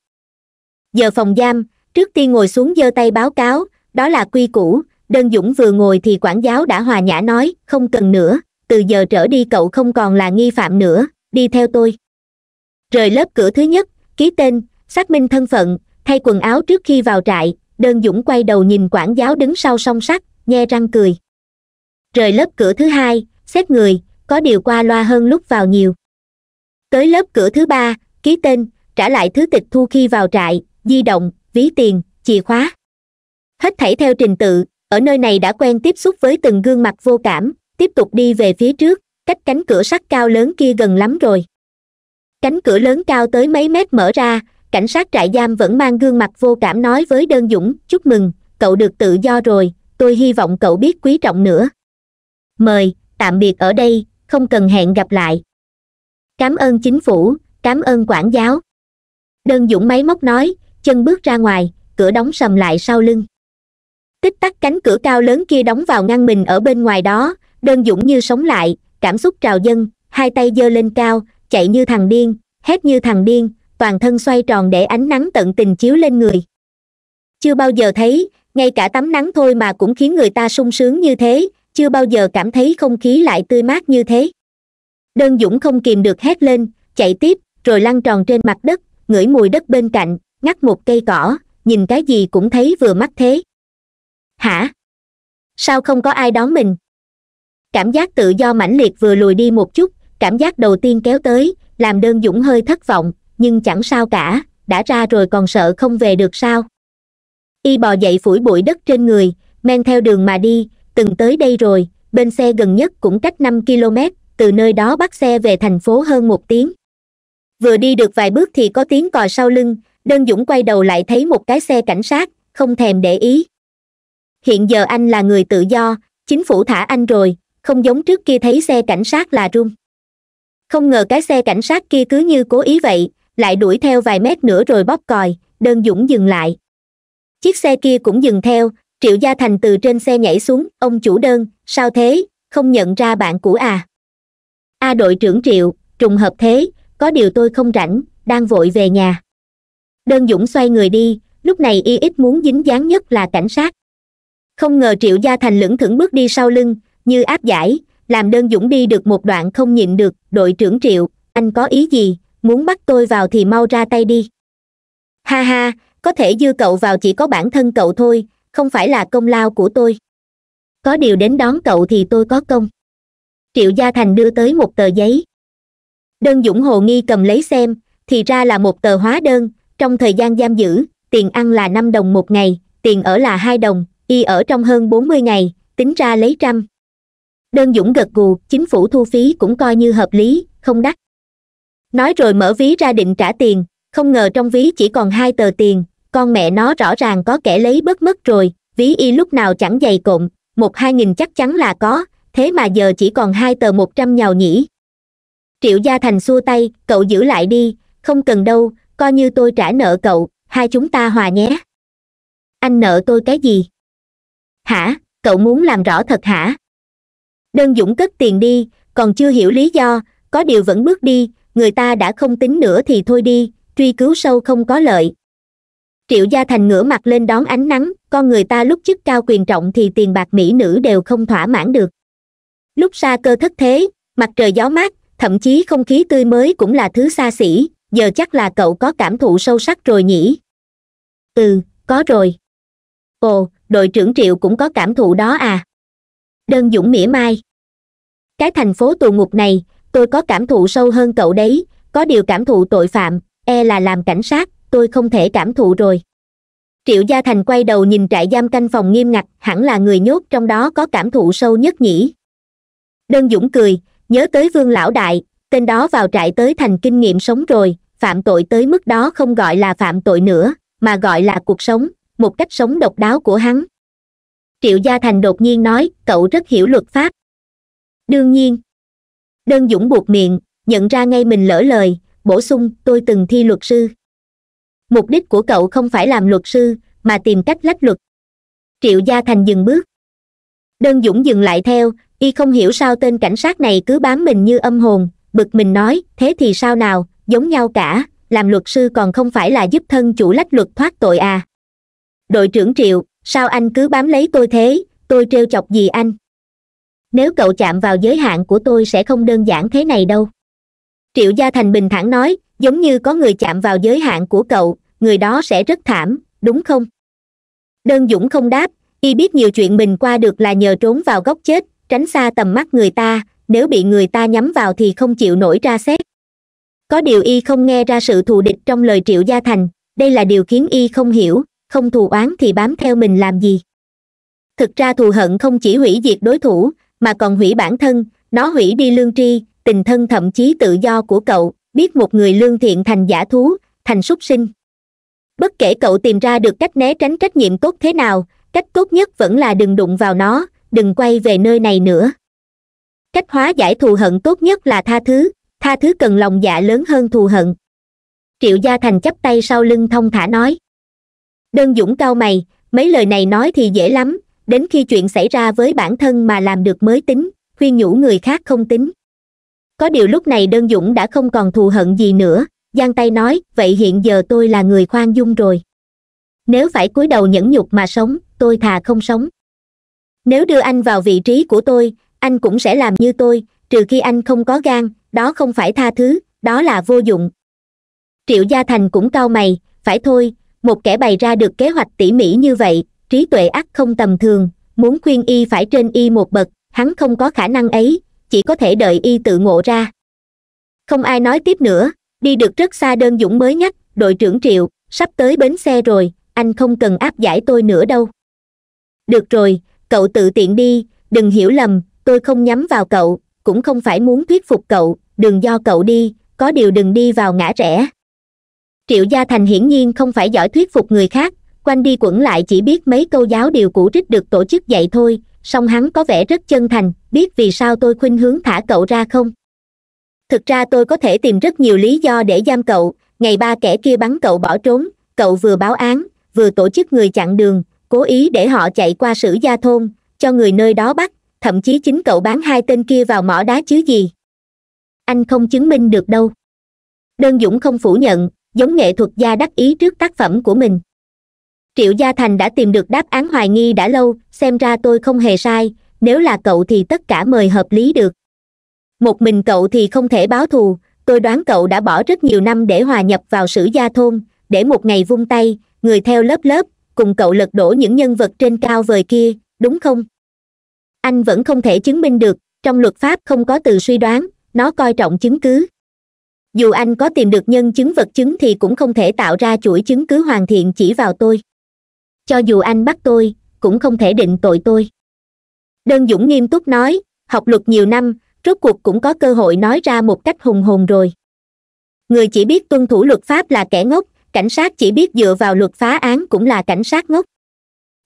A: giờ phòng giam trước tiên ngồi xuống giơ tay báo cáo đó là quy củ đơn dũng vừa ngồi thì quản giáo đã hòa nhã nói không cần nữa từ giờ trở đi cậu không còn là nghi phạm nữa đi theo tôi rời lớp cửa thứ nhất ký tên xác minh thân phận thay quần áo trước khi vào trại đơn dũng quay đầu nhìn quản giáo đứng sau song sắt nghe răng cười rời lớp cửa thứ hai xếp người có điều qua loa hơn lúc vào nhiều tới lớp cửa thứ ba ký tên trả lại thứ tịch thu khi vào trại di động ví tiền chìa khóa hết thảy theo trình tự ở nơi này đã quen tiếp xúc với từng gương mặt vô cảm tiếp tục đi về phía trước cách cánh cửa sắt cao lớn kia gần lắm rồi cánh cửa lớn cao tới mấy mét mở ra cảnh sát trại giam vẫn mang gương mặt vô cảm nói với đơn dũng chúc mừng cậu được tự do rồi tôi hy vọng cậu biết quý trọng nữa mời tạm biệt ở đây không cần hẹn gặp lại cảm ơn chính phủ cảm ơn quản giáo đơn dũng máy móc nói chân bước ra ngoài cửa đóng sầm lại sau lưng tích tắc cánh cửa cao lớn kia đóng vào ngăn mình ở bên ngoài đó đơn dũng như sống lại cảm xúc trào dâng hai tay giơ lên cao chạy như thằng điên hét như thằng điên toàn thân xoay tròn để ánh nắng tận tình chiếu lên người chưa bao giờ thấy ngay cả tắm nắng thôi mà cũng khiến người ta sung sướng như thế chưa bao giờ cảm thấy không khí lại tươi mát như thế đơn dũng không kìm được hét lên chạy tiếp rồi lăn tròn trên mặt đất ngửi mùi đất bên cạnh ngắt một cây cỏ nhìn cái gì cũng thấy vừa mắt thế hả sao không có ai đón mình cảm giác tự do mãnh liệt vừa lùi đi một chút cảm giác đầu tiên kéo tới làm đơn dũng hơi thất vọng nhưng chẳng sao cả đã ra rồi còn sợ không về được sao y bò dậy phủi bụi đất trên người men theo đường mà đi từng tới đây rồi bên xe gần nhất cũng cách năm km từ nơi đó bắt xe về thành phố hơn một tiếng vừa đi được vài bước thì có tiếng còi sau lưng đơn dũng quay đầu lại thấy một cái xe cảnh sát không thèm để ý hiện giờ anh là người tự do chính phủ thả anh rồi không giống trước kia thấy xe cảnh sát là run không ngờ cái xe cảnh sát kia cứ như cố ý vậy lại đuổi theo vài mét nữa rồi bóp còi đơn dũng dừng lại chiếc xe kia cũng dừng theo triệu gia thành từ trên xe nhảy xuống ông chủ đơn sao thế không nhận ra bạn cũ à a à, đội trưởng triệu trùng hợp thế có điều tôi không rảnh đang vội về nhà đơn dũng xoay người đi lúc này y ít muốn dính dáng nhất là cảnh sát không ngờ triệu gia thành lững thững bước đi sau lưng như áp giải làm đơn dũng đi được một đoạn không nhịn được đội trưởng triệu anh có ý gì muốn bắt tôi vào thì mau ra tay đi ha ha có thể dư cậu vào chỉ có bản thân cậu thôi không phải là công lao của tôi có điều đến đón cậu thì tôi có công triệu gia thành đưa tới một tờ giấy đơn dũng hồ nghi cầm lấy xem thì ra là một tờ hóa đơn trong thời gian giam giữ tiền ăn là năm đồng một ngày tiền ở là hai đồng y ở trong hơn bốn mươi ngày tính ra lấy trăm đơn dũng gật gù chính phủ thu phí cũng coi như hợp lý không đắt nói rồi mở ví ra định trả tiền không ngờ trong ví chỉ còn hai tờ tiền con mẹ nó rõ ràng có kẻ lấy bớt mất rồi ví y lúc nào chẳng dày cộm một hai nghìn chắc chắn là có thế mà giờ chỉ còn hai tờ một trăm nhào nhỉ triệu gia thành xua tay cậu giữ lại đi không cần đâu coi như tôi trả nợ cậu hai chúng ta hòa nhé anh nợ tôi cái gì hả cậu muốn làm rõ thật hả đơn dũng cất tiền đi còn chưa hiểu lý do có điều vẫn bước đi người ta đã không tính nữa thì thôi đi truy cứu sâu không có lợi triệu gia thành ngửa mặt lên đón ánh nắng con người ta lúc chức cao quyền trọng thì tiền bạc mỹ nữ đều không thỏa mãn được lúc xa cơ thất thế mặt trời gió mát thậm chí không khí tươi mới cũng là thứ xa xỉ giờ chắc là cậu có cảm thụ sâu sắc rồi nhỉ ừ có rồi ồ đội trưởng triệu cũng có cảm thụ đó à đơn dũng mỉa mai cái thành phố tù ngục này tôi có cảm thụ sâu hơn cậu đấy có điều cảm thụ tội phạm e là làm cảnh sát tôi không thể cảm thụ rồi triệu gia thành quay đầu nhìn trại giam canh phòng nghiêm ngặt hẳn là người nhốt trong đó có cảm thụ sâu nhất nhỉ đơn dũng cười nhớ tới vương lão đại tên đó vào trại tới thành kinh nghiệm sống rồi phạm tội tới mức đó không gọi là phạm tội nữa mà gọi là cuộc sống một cách sống độc đáo của hắn triệu gia thành đột nhiên nói cậu rất hiểu luật pháp đương nhiên đơn dũng buộc miệng nhận ra ngay mình lỡ lời bổ sung tôi từng thi luật sư mục đích của cậu không phải làm luật sư mà tìm cách lách luật triệu gia thành dừng bước đơn dũng dừng lại theo y không hiểu sao tên cảnh sát này cứ bám mình như âm hồn bực mình nói thế thì sao nào giống nhau cả làm luật sư còn không phải là giúp thân chủ lách luật thoát tội à đội trưởng triệu sao anh cứ bám lấy tôi thế tôi trêu chọc gì anh nếu cậu chạm vào giới hạn của tôi sẽ không đơn giản thế này đâu triệu gia thành bình thản nói giống như có người chạm vào giới hạn của cậu người đó sẽ rất thảm đúng không đơn dũng không đáp y biết nhiều chuyện mình qua được là nhờ trốn vào góc chết tránh xa tầm mắt người ta nếu bị người ta nhắm vào thì không chịu nổi ra xét có điều y không nghe ra sự thù địch trong lời triệu gia thành đây là điều khiến y không hiểu không thù oán thì bám theo mình làm gì thực ra thù hận không chỉ hủy diệt đối thủ mà còn hủy bản thân nó hủy đi lương tri tình thân thậm chí tự do của cậu biết một người lương thiện thành giả thú thành súc sinh bất kể cậu tìm ra được cách né tránh trách nhiệm tốt thế nào cách tốt nhất vẫn là đừng đụng vào nó đừng quay về nơi này nữa cách hóa giải thù hận tốt nhất là tha thứ tha thứ cần lòng dạ lớn hơn thù hận triệu gia thành chắp tay sau lưng thông thả nói đơn dũng cao mày mấy lời này nói thì dễ lắm đến khi chuyện xảy ra với bản thân mà làm được mới tính khuyên nhủ người khác không tính có điều lúc này đơn dũng đã không còn thù hận gì nữa giang tay nói vậy hiện giờ tôi là người khoan dung rồi nếu phải cúi đầu nhẫn nhục mà sống tôi thà không sống nếu đưa anh vào vị trí của tôi anh cũng sẽ làm như tôi trừ khi anh không có gan đó không phải tha thứ đó là vô dụng triệu gia thành cũng cau mày phải thôi một kẻ bày ra được kế hoạch tỉ mỉ như vậy trí tuệ ắt không tầm thường muốn khuyên y phải trên y một bậc hắn không có khả năng ấy chỉ có thể đợi y tự ngộ ra không ai nói tiếp nữa đi được rất xa đơn dũng mới nhắc đội trưởng triệu sắp tới bến xe rồi anh không cần áp giải tôi nữa đâu được rồi cậu tự tiện đi đừng hiểu lầm tôi không nhắm vào cậu cũng không phải muốn thuyết phục cậu đừng do cậu đi có điều đừng đi vào ngã rẽ triệu gia thành hiển nhiên không phải giỏi thuyết phục người khác quanh đi quẩn lại chỉ biết mấy câu giáo điều cũ trích được tổ chức dạy thôi song hắn có vẻ rất chân thành biết vì sao tôi khuynh hướng thả cậu ra không thực ra tôi có thể tìm rất nhiều lý do để giam cậu ngày ba kẻ kia bắn cậu bỏ trốn cậu vừa báo án vừa tổ chức người chặn đường cố ý để họ chạy qua sử gia thôn cho người nơi đó bắt thậm chí chính cậu bán hai tên kia vào mỏ đá chứ gì anh không chứng minh được đâu đơn dũng không phủ nhận giống nghệ thuật gia đắc ý trước tác phẩm của mình triệu gia thành đã tìm được đáp án hoài nghi đã lâu xem ra tôi không hề sai nếu là cậu thì tất cả mời hợp lý được một mình cậu thì không thể báo thù tôi đoán cậu đã bỏ rất nhiều năm để hòa nhập vào sử gia thôn để một ngày vung tay người theo lớp lớp cùng cậu lật đổ những nhân vật trên cao vời kia đúng không anh vẫn không thể chứng minh được trong luật pháp không có từ suy đoán nó coi trọng chứng cứ dù anh có tìm được nhân chứng vật chứng thì cũng không thể tạo ra chuỗi chứng cứ hoàn thiện chỉ vào tôi cho dù anh bắt tôi cũng không thể định tội tôi đơn dũng nghiêm túc nói học luật nhiều năm rốt cuộc cũng có cơ hội nói ra một cách hùng hồn rồi người chỉ biết tuân thủ luật pháp là kẻ ngốc cảnh sát chỉ biết dựa vào luật phá án cũng là cảnh sát ngốc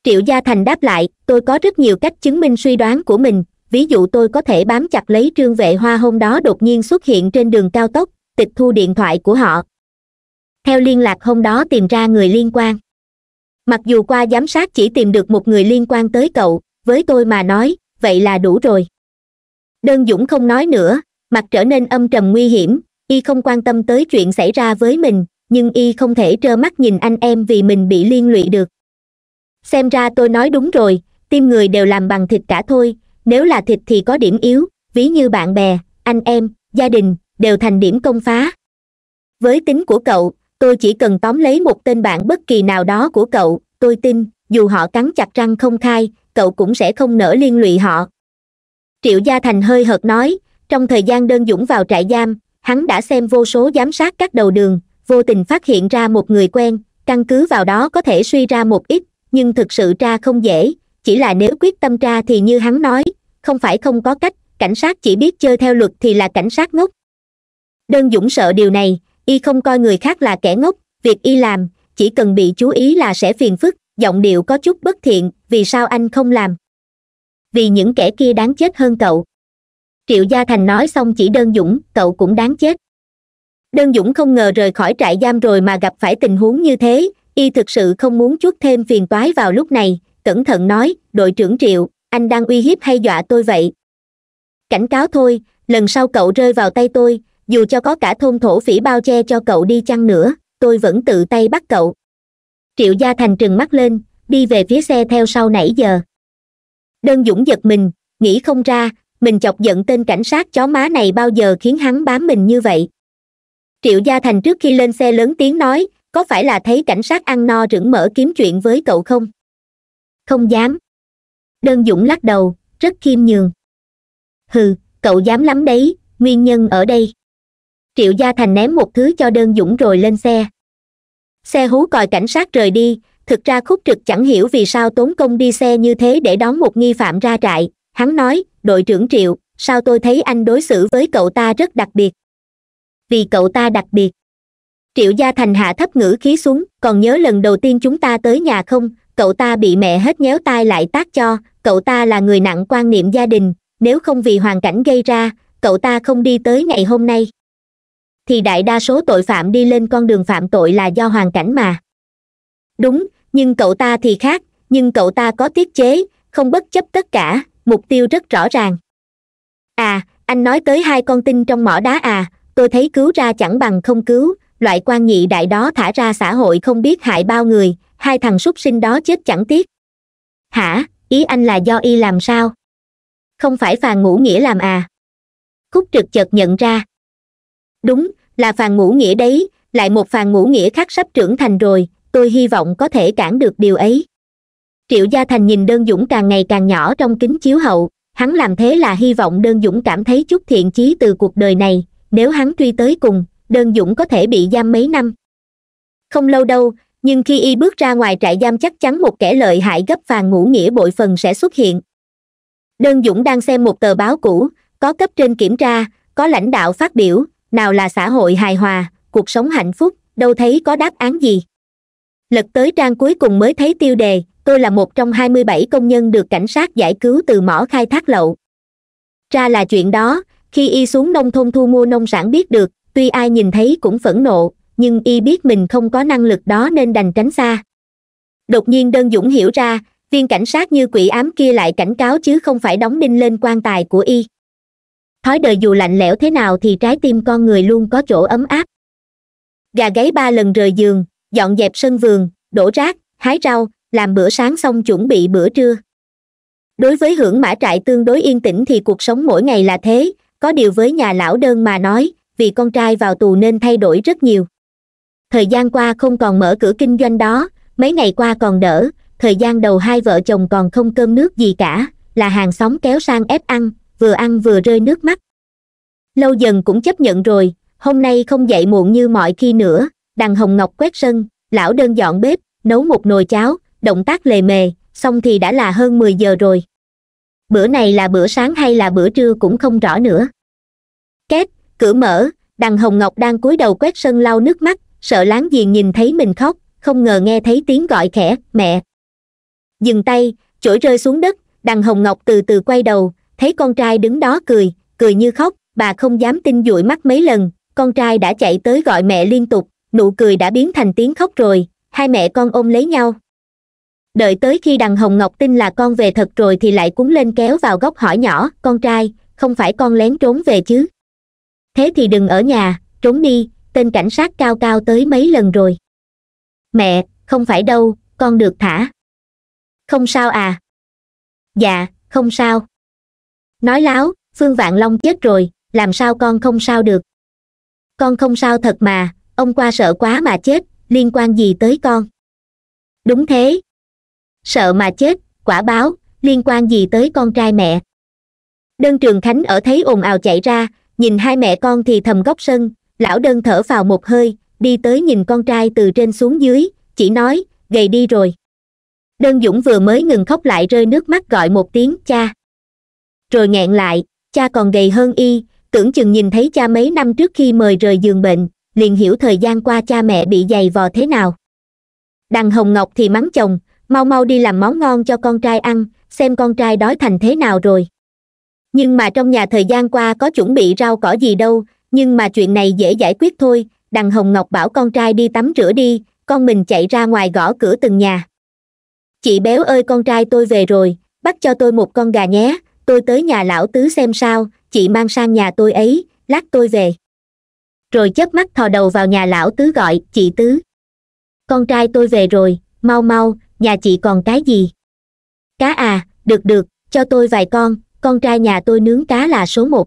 A: triệu gia thành đáp lại tôi có rất nhiều cách chứng minh suy đoán của mình ví dụ tôi có thể bám chặt lấy trương vệ hoa hôm đó đột nhiên xuất hiện trên đường cao tốc tịch thu điện thoại của họ theo liên lạc hôm đó tìm ra người liên quan mặc dù qua giám sát chỉ tìm được một người liên quan tới cậu với tôi mà nói vậy là đủ rồi đơn dũng không nói nữa mặt trở nên âm trầm nguy hiểm y không quan tâm tới chuyện xảy ra với mình nhưng y không thể trơ mắt nhìn anh em vì mình bị liên lụy được xem ra tôi nói đúng rồi tim người đều làm bằng thịt cả thôi nếu là thịt thì có điểm yếu ví như bạn bè anh em gia đình đều thành điểm công phá với tính của cậu tôi chỉ cần tóm lấy một tên bạn bất kỳ nào đó của cậu tôi tin dù họ cắn chặt răng không khai cậu cũng sẽ không nỡ liên lụy họ triệu gia thành hơi hợt nói trong thời gian đơn dũng vào trại giam hắn đã xem vô số giám sát các đầu đường vô tình phát hiện ra một người quen căn cứ vào đó có thể suy ra một ít nhưng thực sự ra không dễ chỉ là nếu quyết tâm ra thì như hắn nói không phải không có cách cảnh sát chỉ biết chơi theo luật thì là cảnh sát ngốc đơn dũng sợ điều này y không coi người khác là kẻ ngốc việc y làm chỉ cần bị chú ý là sẽ phiền phức giọng điệu có chút bất thiện vì sao anh không làm vì những kẻ kia đáng chết hơn cậu triệu gia thành nói xong chỉ đơn dũng cậu cũng đáng chết đơn dũng không ngờ rời khỏi trại giam rồi mà gặp phải tình huống như thế y thực sự không muốn chút thêm phiền toái vào lúc này cẩn thận nói đội trưởng triệu anh đang uy hiếp hay dọa tôi vậy cảnh cáo thôi lần sau cậu rơi vào tay tôi dù cho có cả thôn thổ phỉ bao che cho cậu đi chăng nữa tôi vẫn tự tay bắt cậu triệu gia thành trừng mắt lên đi về phía xe theo sau nãy giờ đơn dũng giật mình nghĩ không ra mình chọc giận tên cảnh sát chó má này bao giờ khiến hắn bám mình như vậy triệu gia thành trước khi lên xe lớn tiếng nói có phải là thấy cảnh sát ăn no rửng mở kiếm chuyện với cậu không không dám đơn dũng lắc đầu rất khiêm nhường hừ cậu dám lắm đấy nguyên nhân ở đây triệu gia thành ném một thứ cho đơn dũng rồi lên xe xe hú còi cảnh sát rời đi thực ra khúc trực chẳng hiểu vì sao tốn công đi xe như thế để đón một nghi phạm ra trại hắn nói đội trưởng triệu sao tôi thấy anh đối xử với cậu ta rất đặc biệt vì cậu ta đặc biệt triệu gia thành hạ thấp ngữ khí xuống còn nhớ lần đầu tiên chúng ta tới nhà không cậu ta bị mẹ hết nhéo tai lại tác cho cậu ta là người nặng quan niệm gia đình nếu không vì hoàn cảnh gây ra cậu ta không đi tới ngày hôm nay thì đại đa số tội phạm đi lên con đường phạm tội là do hoàn cảnh mà đúng nhưng cậu ta thì khác nhưng cậu ta có tiết chế không bất chấp tất cả mục tiêu rất rõ ràng à anh nói tới hai con tin trong mỏ đá à tôi thấy cứu ra chẳng bằng không cứu loại quan nhị đại đó thả ra xã hội không biết hại bao người hai thằng súc sinh đó chết chẳng tiếc hả ý anh là do y làm sao không phải phàn ngũ nghĩa làm à khúc trực chợt nhận ra đúng là phàn ngũ nghĩa đấy lại một phàn ngũ nghĩa khác sắp trưởng thành rồi tôi hy vọng có thể cản được điều ấy triệu gia thành nhìn đơn dũng càng ngày càng nhỏ trong kính chiếu hậu hắn làm thế là hy vọng đơn dũng cảm thấy chút thiện chí từ cuộc đời này nếu hắn truy tới cùng đơn dũng có thể bị giam mấy năm không lâu đâu nhưng khi y bước ra ngoài trại giam chắc chắn một kẻ lợi hại gấp vàng ngũ nghĩa bội phần sẽ xuất hiện đơn dũng đang xem một tờ báo cũ có cấp trên kiểm tra có lãnh đạo phát biểu nào là xã hội hài hòa cuộc sống hạnh phúc đâu thấy có đáp án gì lật tới trang cuối cùng mới thấy tiêu đề tôi là một trong hai mươi bảy công nhân được cảnh sát giải cứu từ mỏ khai thác lậu ra là chuyện đó khi y xuống nông thôn thu mua nông sản biết được tuy ai nhìn thấy cũng phẫn nộ nhưng y biết mình không có năng lực đó nên đành tránh xa đột nhiên đơn dũng hiểu ra viên cảnh sát như quỷ ám kia lại cảnh cáo chứ không phải đóng đinh lên quan tài của y thói đời dù lạnh lẽo thế nào thì trái tim con người luôn có chỗ ấm áp gà gáy ba lần rời giường dọn dẹp sân vườn đổ rác hái rau làm bữa sáng xong chuẩn bị bữa trưa đối với hưởng mã trại tương đối yên tĩnh thì cuộc sống mỗi ngày là thế có điều với nhà lão đơn mà nói vì con trai vào tù nên thay đổi rất nhiều thời gian qua không còn mở cửa kinh doanh đó mấy ngày qua còn đỡ thời gian đầu hai vợ chồng còn không cơm nước gì cả là hàng xóm kéo sang ép ăn vừa ăn vừa rơi nước mắt lâu dần cũng chấp nhận rồi hôm nay không dậy muộn như mọi khi nữa đằng hồng ngọc quét sân lão đơn dọn bếp nấu một nồi cháo động tác lề mề xong thì đã là hơn mười giờ rồi bữa này là bữa sáng hay là bữa trưa cũng không rõ nữa két cửa mở đằng hồng ngọc đang cúi đầu quét sân lau nước mắt sợ láng giềng nhìn thấy mình khóc không ngờ nghe thấy tiếng gọi khẽ mẹ dừng tay chổi rơi xuống đất đằng hồng ngọc từ từ quay đầu thấy con trai đứng đó cười cười như khóc bà không dám tin dụi mắt mấy lần con trai đã chạy tới gọi mẹ liên tục nụ cười đã biến thành tiếng khóc rồi hai mẹ con ôm lấy nhau đợi tới khi đằng hồng ngọc tin là con về thật rồi thì lại cúng lên kéo vào góc hỏi nhỏ con trai không phải con lén trốn về chứ thế thì đừng ở nhà trốn đi tên cảnh sát cao cao tới mấy lần rồi mẹ không phải đâu con được thả không sao à dạ không sao nói láo phương vạn long chết rồi làm sao con không sao được con không sao thật mà ông qua sợ quá mà chết liên quan gì tới con đúng thế sợ mà chết quả báo liên quan gì tới con trai mẹ đơn trường khánh ở thấy ồn ào chạy ra nhìn hai mẹ con thì thầm góc sân lão đơn thở vào một hơi đi tới nhìn con trai từ trên xuống dưới chỉ nói gầy đi rồi đơn dũng vừa mới ngừng khóc lại rơi nước mắt gọi một tiếng cha rồi nghẹn lại cha còn gầy hơn y tưởng chừng nhìn thấy cha mấy năm trước khi mời rời giường bệnh liền hiểu thời gian qua cha mẹ bị dày vò thế nào đằng hồng ngọc thì mắng chồng mau mau đi làm món ngon cho con trai ăn xem con trai đói thành thế nào rồi nhưng mà trong nhà thời gian qua có chuẩn bị rau cỏ gì đâu nhưng mà chuyện này dễ giải quyết thôi đằng hồng ngọc bảo con trai đi tắm rửa đi con mình chạy ra ngoài gõ cửa từng nhà chị béo ơi con trai tôi về rồi bắt cho tôi một con gà nhé tôi tới nhà lão tứ xem sao chị mang sang nhà tôi ấy lát tôi về rồi chớp mắt thò đầu vào nhà lão tứ gọi chị tứ con trai tôi về rồi mau mau nhà chị còn cái gì cá à được được cho tôi vài con con trai nhà tôi nướng cá là số một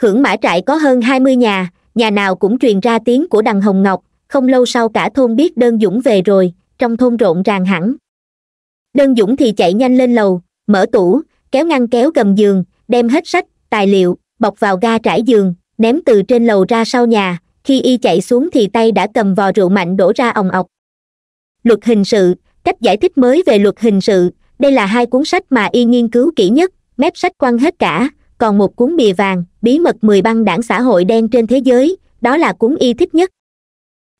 A: hưởng mã trại có hơn hai mươi nhà nhà nào cũng truyền ra tiếng của đằng hồng ngọc không lâu sau cả thôn biết đơn dũng về rồi trong thôn rộn ràng hẳn đơn dũng thì chạy nhanh lên lầu mở tủ kéo ngăn kéo gầm giường đem hết sách tài liệu bọc vào ga trải giường ném từ trên lầu ra sau nhà khi y chạy xuống thì tay đã cầm vò rượu mạnh đổ ra ồng ọc luật hình sự cách giải thích mới về luật hình sự đây là hai cuốn sách mà y nghiên cứu kỹ nhất mép sách quăng hết cả còn một cuốn bìa vàng bí mật mười băng đảng xã hội đen trên thế giới đó là cuốn y thích nhất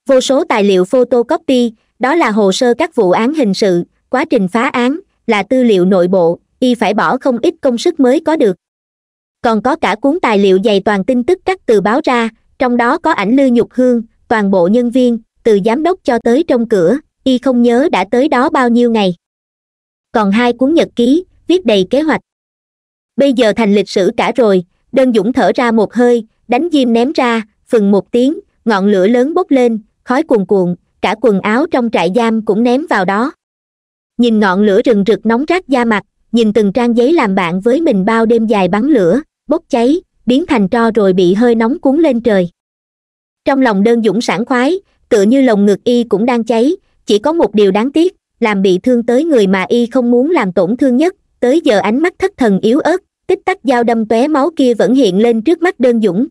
A: vô số tài liệu photocopy đó là hồ sơ các vụ án hình sự quá trình phá án là tư liệu nội bộ y phải bỏ không ít công sức mới có được còn có cả cuốn tài liệu dày toàn tin tức cắt từ báo ra trong đó có ảnh lưu nhục hương toàn bộ nhân viên từ giám đốc cho tới trong cửa y không nhớ đã tới đó bao nhiêu ngày còn hai cuốn nhật ký viết đầy kế hoạch bây giờ thành lịch sử cả rồi đơn dũng thở ra một hơi đánh diêm ném ra phừng một tiếng ngọn lửa lớn bốc lên khói cuồn cuộn cả quần áo trong trại giam cũng ném vào đó nhìn ngọn lửa rừng rực nóng rát da mặt nhìn từng trang giấy làm bạn với mình bao đêm dài bắn lửa bốc cháy biến thành tro rồi bị hơi nóng cuốn lên trời trong lòng đơn dũng sảng khoái tựa như lồng ngực y cũng đang cháy chỉ có một điều đáng tiếc làm bị thương tới người mà y không muốn làm tổn thương nhất tới giờ ánh mắt thất thần yếu ớt tích tắc dao đâm tóe máu kia vẫn hiện lên trước mắt đơn dũng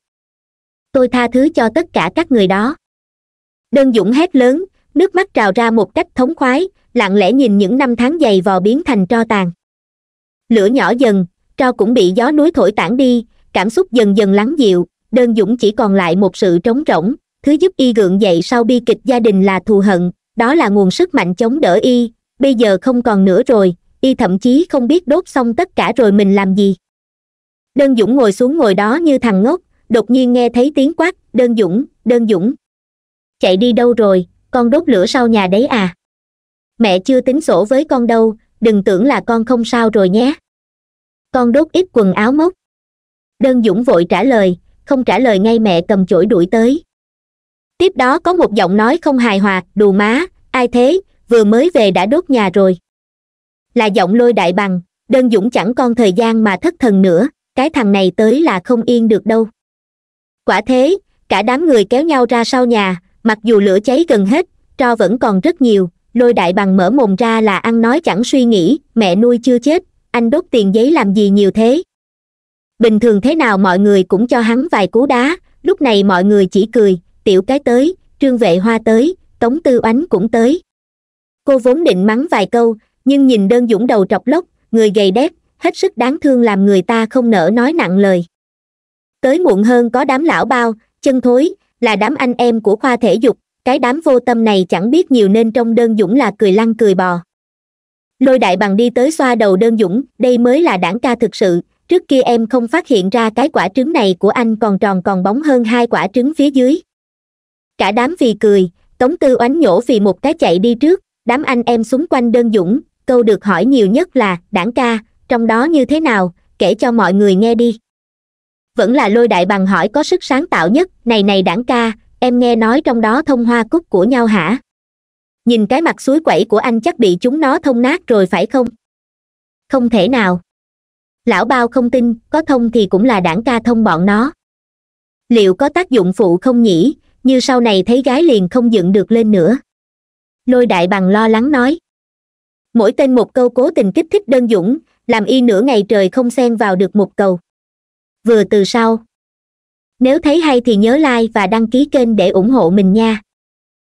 A: tôi tha thứ cho tất cả các người đó đơn dũng hét lớn nước mắt trào ra một cách thống khoái lặng lẽ nhìn những năm tháng dày vò biến thành tro tàn lửa nhỏ dần tro cũng bị gió núi thổi tản đi cảm xúc dần dần lắng dịu đơn dũng chỉ còn lại một sự trống rỗng thứ giúp y gượng dậy sau bi kịch gia đình là thù hận đó là nguồn sức mạnh chống đỡ y bây giờ không còn nữa rồi y thậm chí không biết đốt xong tất cả rồi mình làm gì đơn dũng ngồi xuống ngồi đó như thằng ngốc đột nhiên nghe thấy tiếng quát đơn dũng đơn dũng chạy đi đâu rồi con đốt lửa sau nhà đấy à mẹ chưa tính sổ với con đâu đừng tưởng là con không sao rồi nhé con đốt ít quần áo mốc đơn dũng vội trả lời không trả lời ngay mẹ cầm chổi đuổi tới tiếp đó có một giọng nói không hài hòa đù má ai thế vừa mới về đã đốt nhà rồi là giọng lôi đại bằng đơn dũng chẳng còn thời gian mà thất thần nữa cái thằng này tới là không yên được đâu quả thế cả đám người kéo nhau ra sau nhà mặc dù lửa cháy gần hết tro vẫn còn rất nhiều lôi đại bằng mở mồm ra là ăn nói chẳng suy nghĩ mẹ nuôi chưa chết anh đốt tiền giấy làm gì nhiều thế bình thường thế nào mọi người cũng cho hắn vài cú đá lúc này mọi người chỉ cười tiểu cái tới trương vệ hoa tới tống tư oánh cũng tới cô vốn định mắng vài câu nhưng nhìn đơn dũng đầu trọc lốc, người gầy đét hết sức đáng thương làm người ta không nỡ nói nặng lời tới muộn hơn có đám lão bao chân thối là đám anh em của khoa thể dục cái đám vô tâm này chẳng biết nhiều nên trong đơn dũng là cười lăn cười bò lôi đại bằng đi tới xoa đầu đơn dũng đây mới là đảng ca thực sự trước kia em không phát hiện ra cái quả trứng này của anh còn tròn còn bóng hơn hai quả trứng phía dưới cả đám vì cười tống tư oánh nhổ vì một cái chạy đi trước đám anh em xung quanh đơn dũng câu được hỏi nhiều nhất là đảng ca trong đó như thế nào kể cho mọi người nghe đi vẫn là lôi đại bằng hỏi có sức sáng tạo nhất này này đảng ca em nghe nói trong đó thông hoa cúc của nhau hả nhìn cái mặt suối quẩy của anh chắc bị chúng nó thông nát rồi phải không không thể nào lão bao không tin có thông thì cũng là đảng ca thông bọn nó liệu có tác dụng phụ không nhỉ như sau này thấy gái liền không dựng được lên nữa lôi đại bằng lo lắng nói mỗi tên một câu cố tình kích thích đơn dũng làm y nửa ngày trời không xen vào được một câu vừa từ sau nếu thấy hay thì nhớ like và đăng ký kênh để ủng hộ mình nha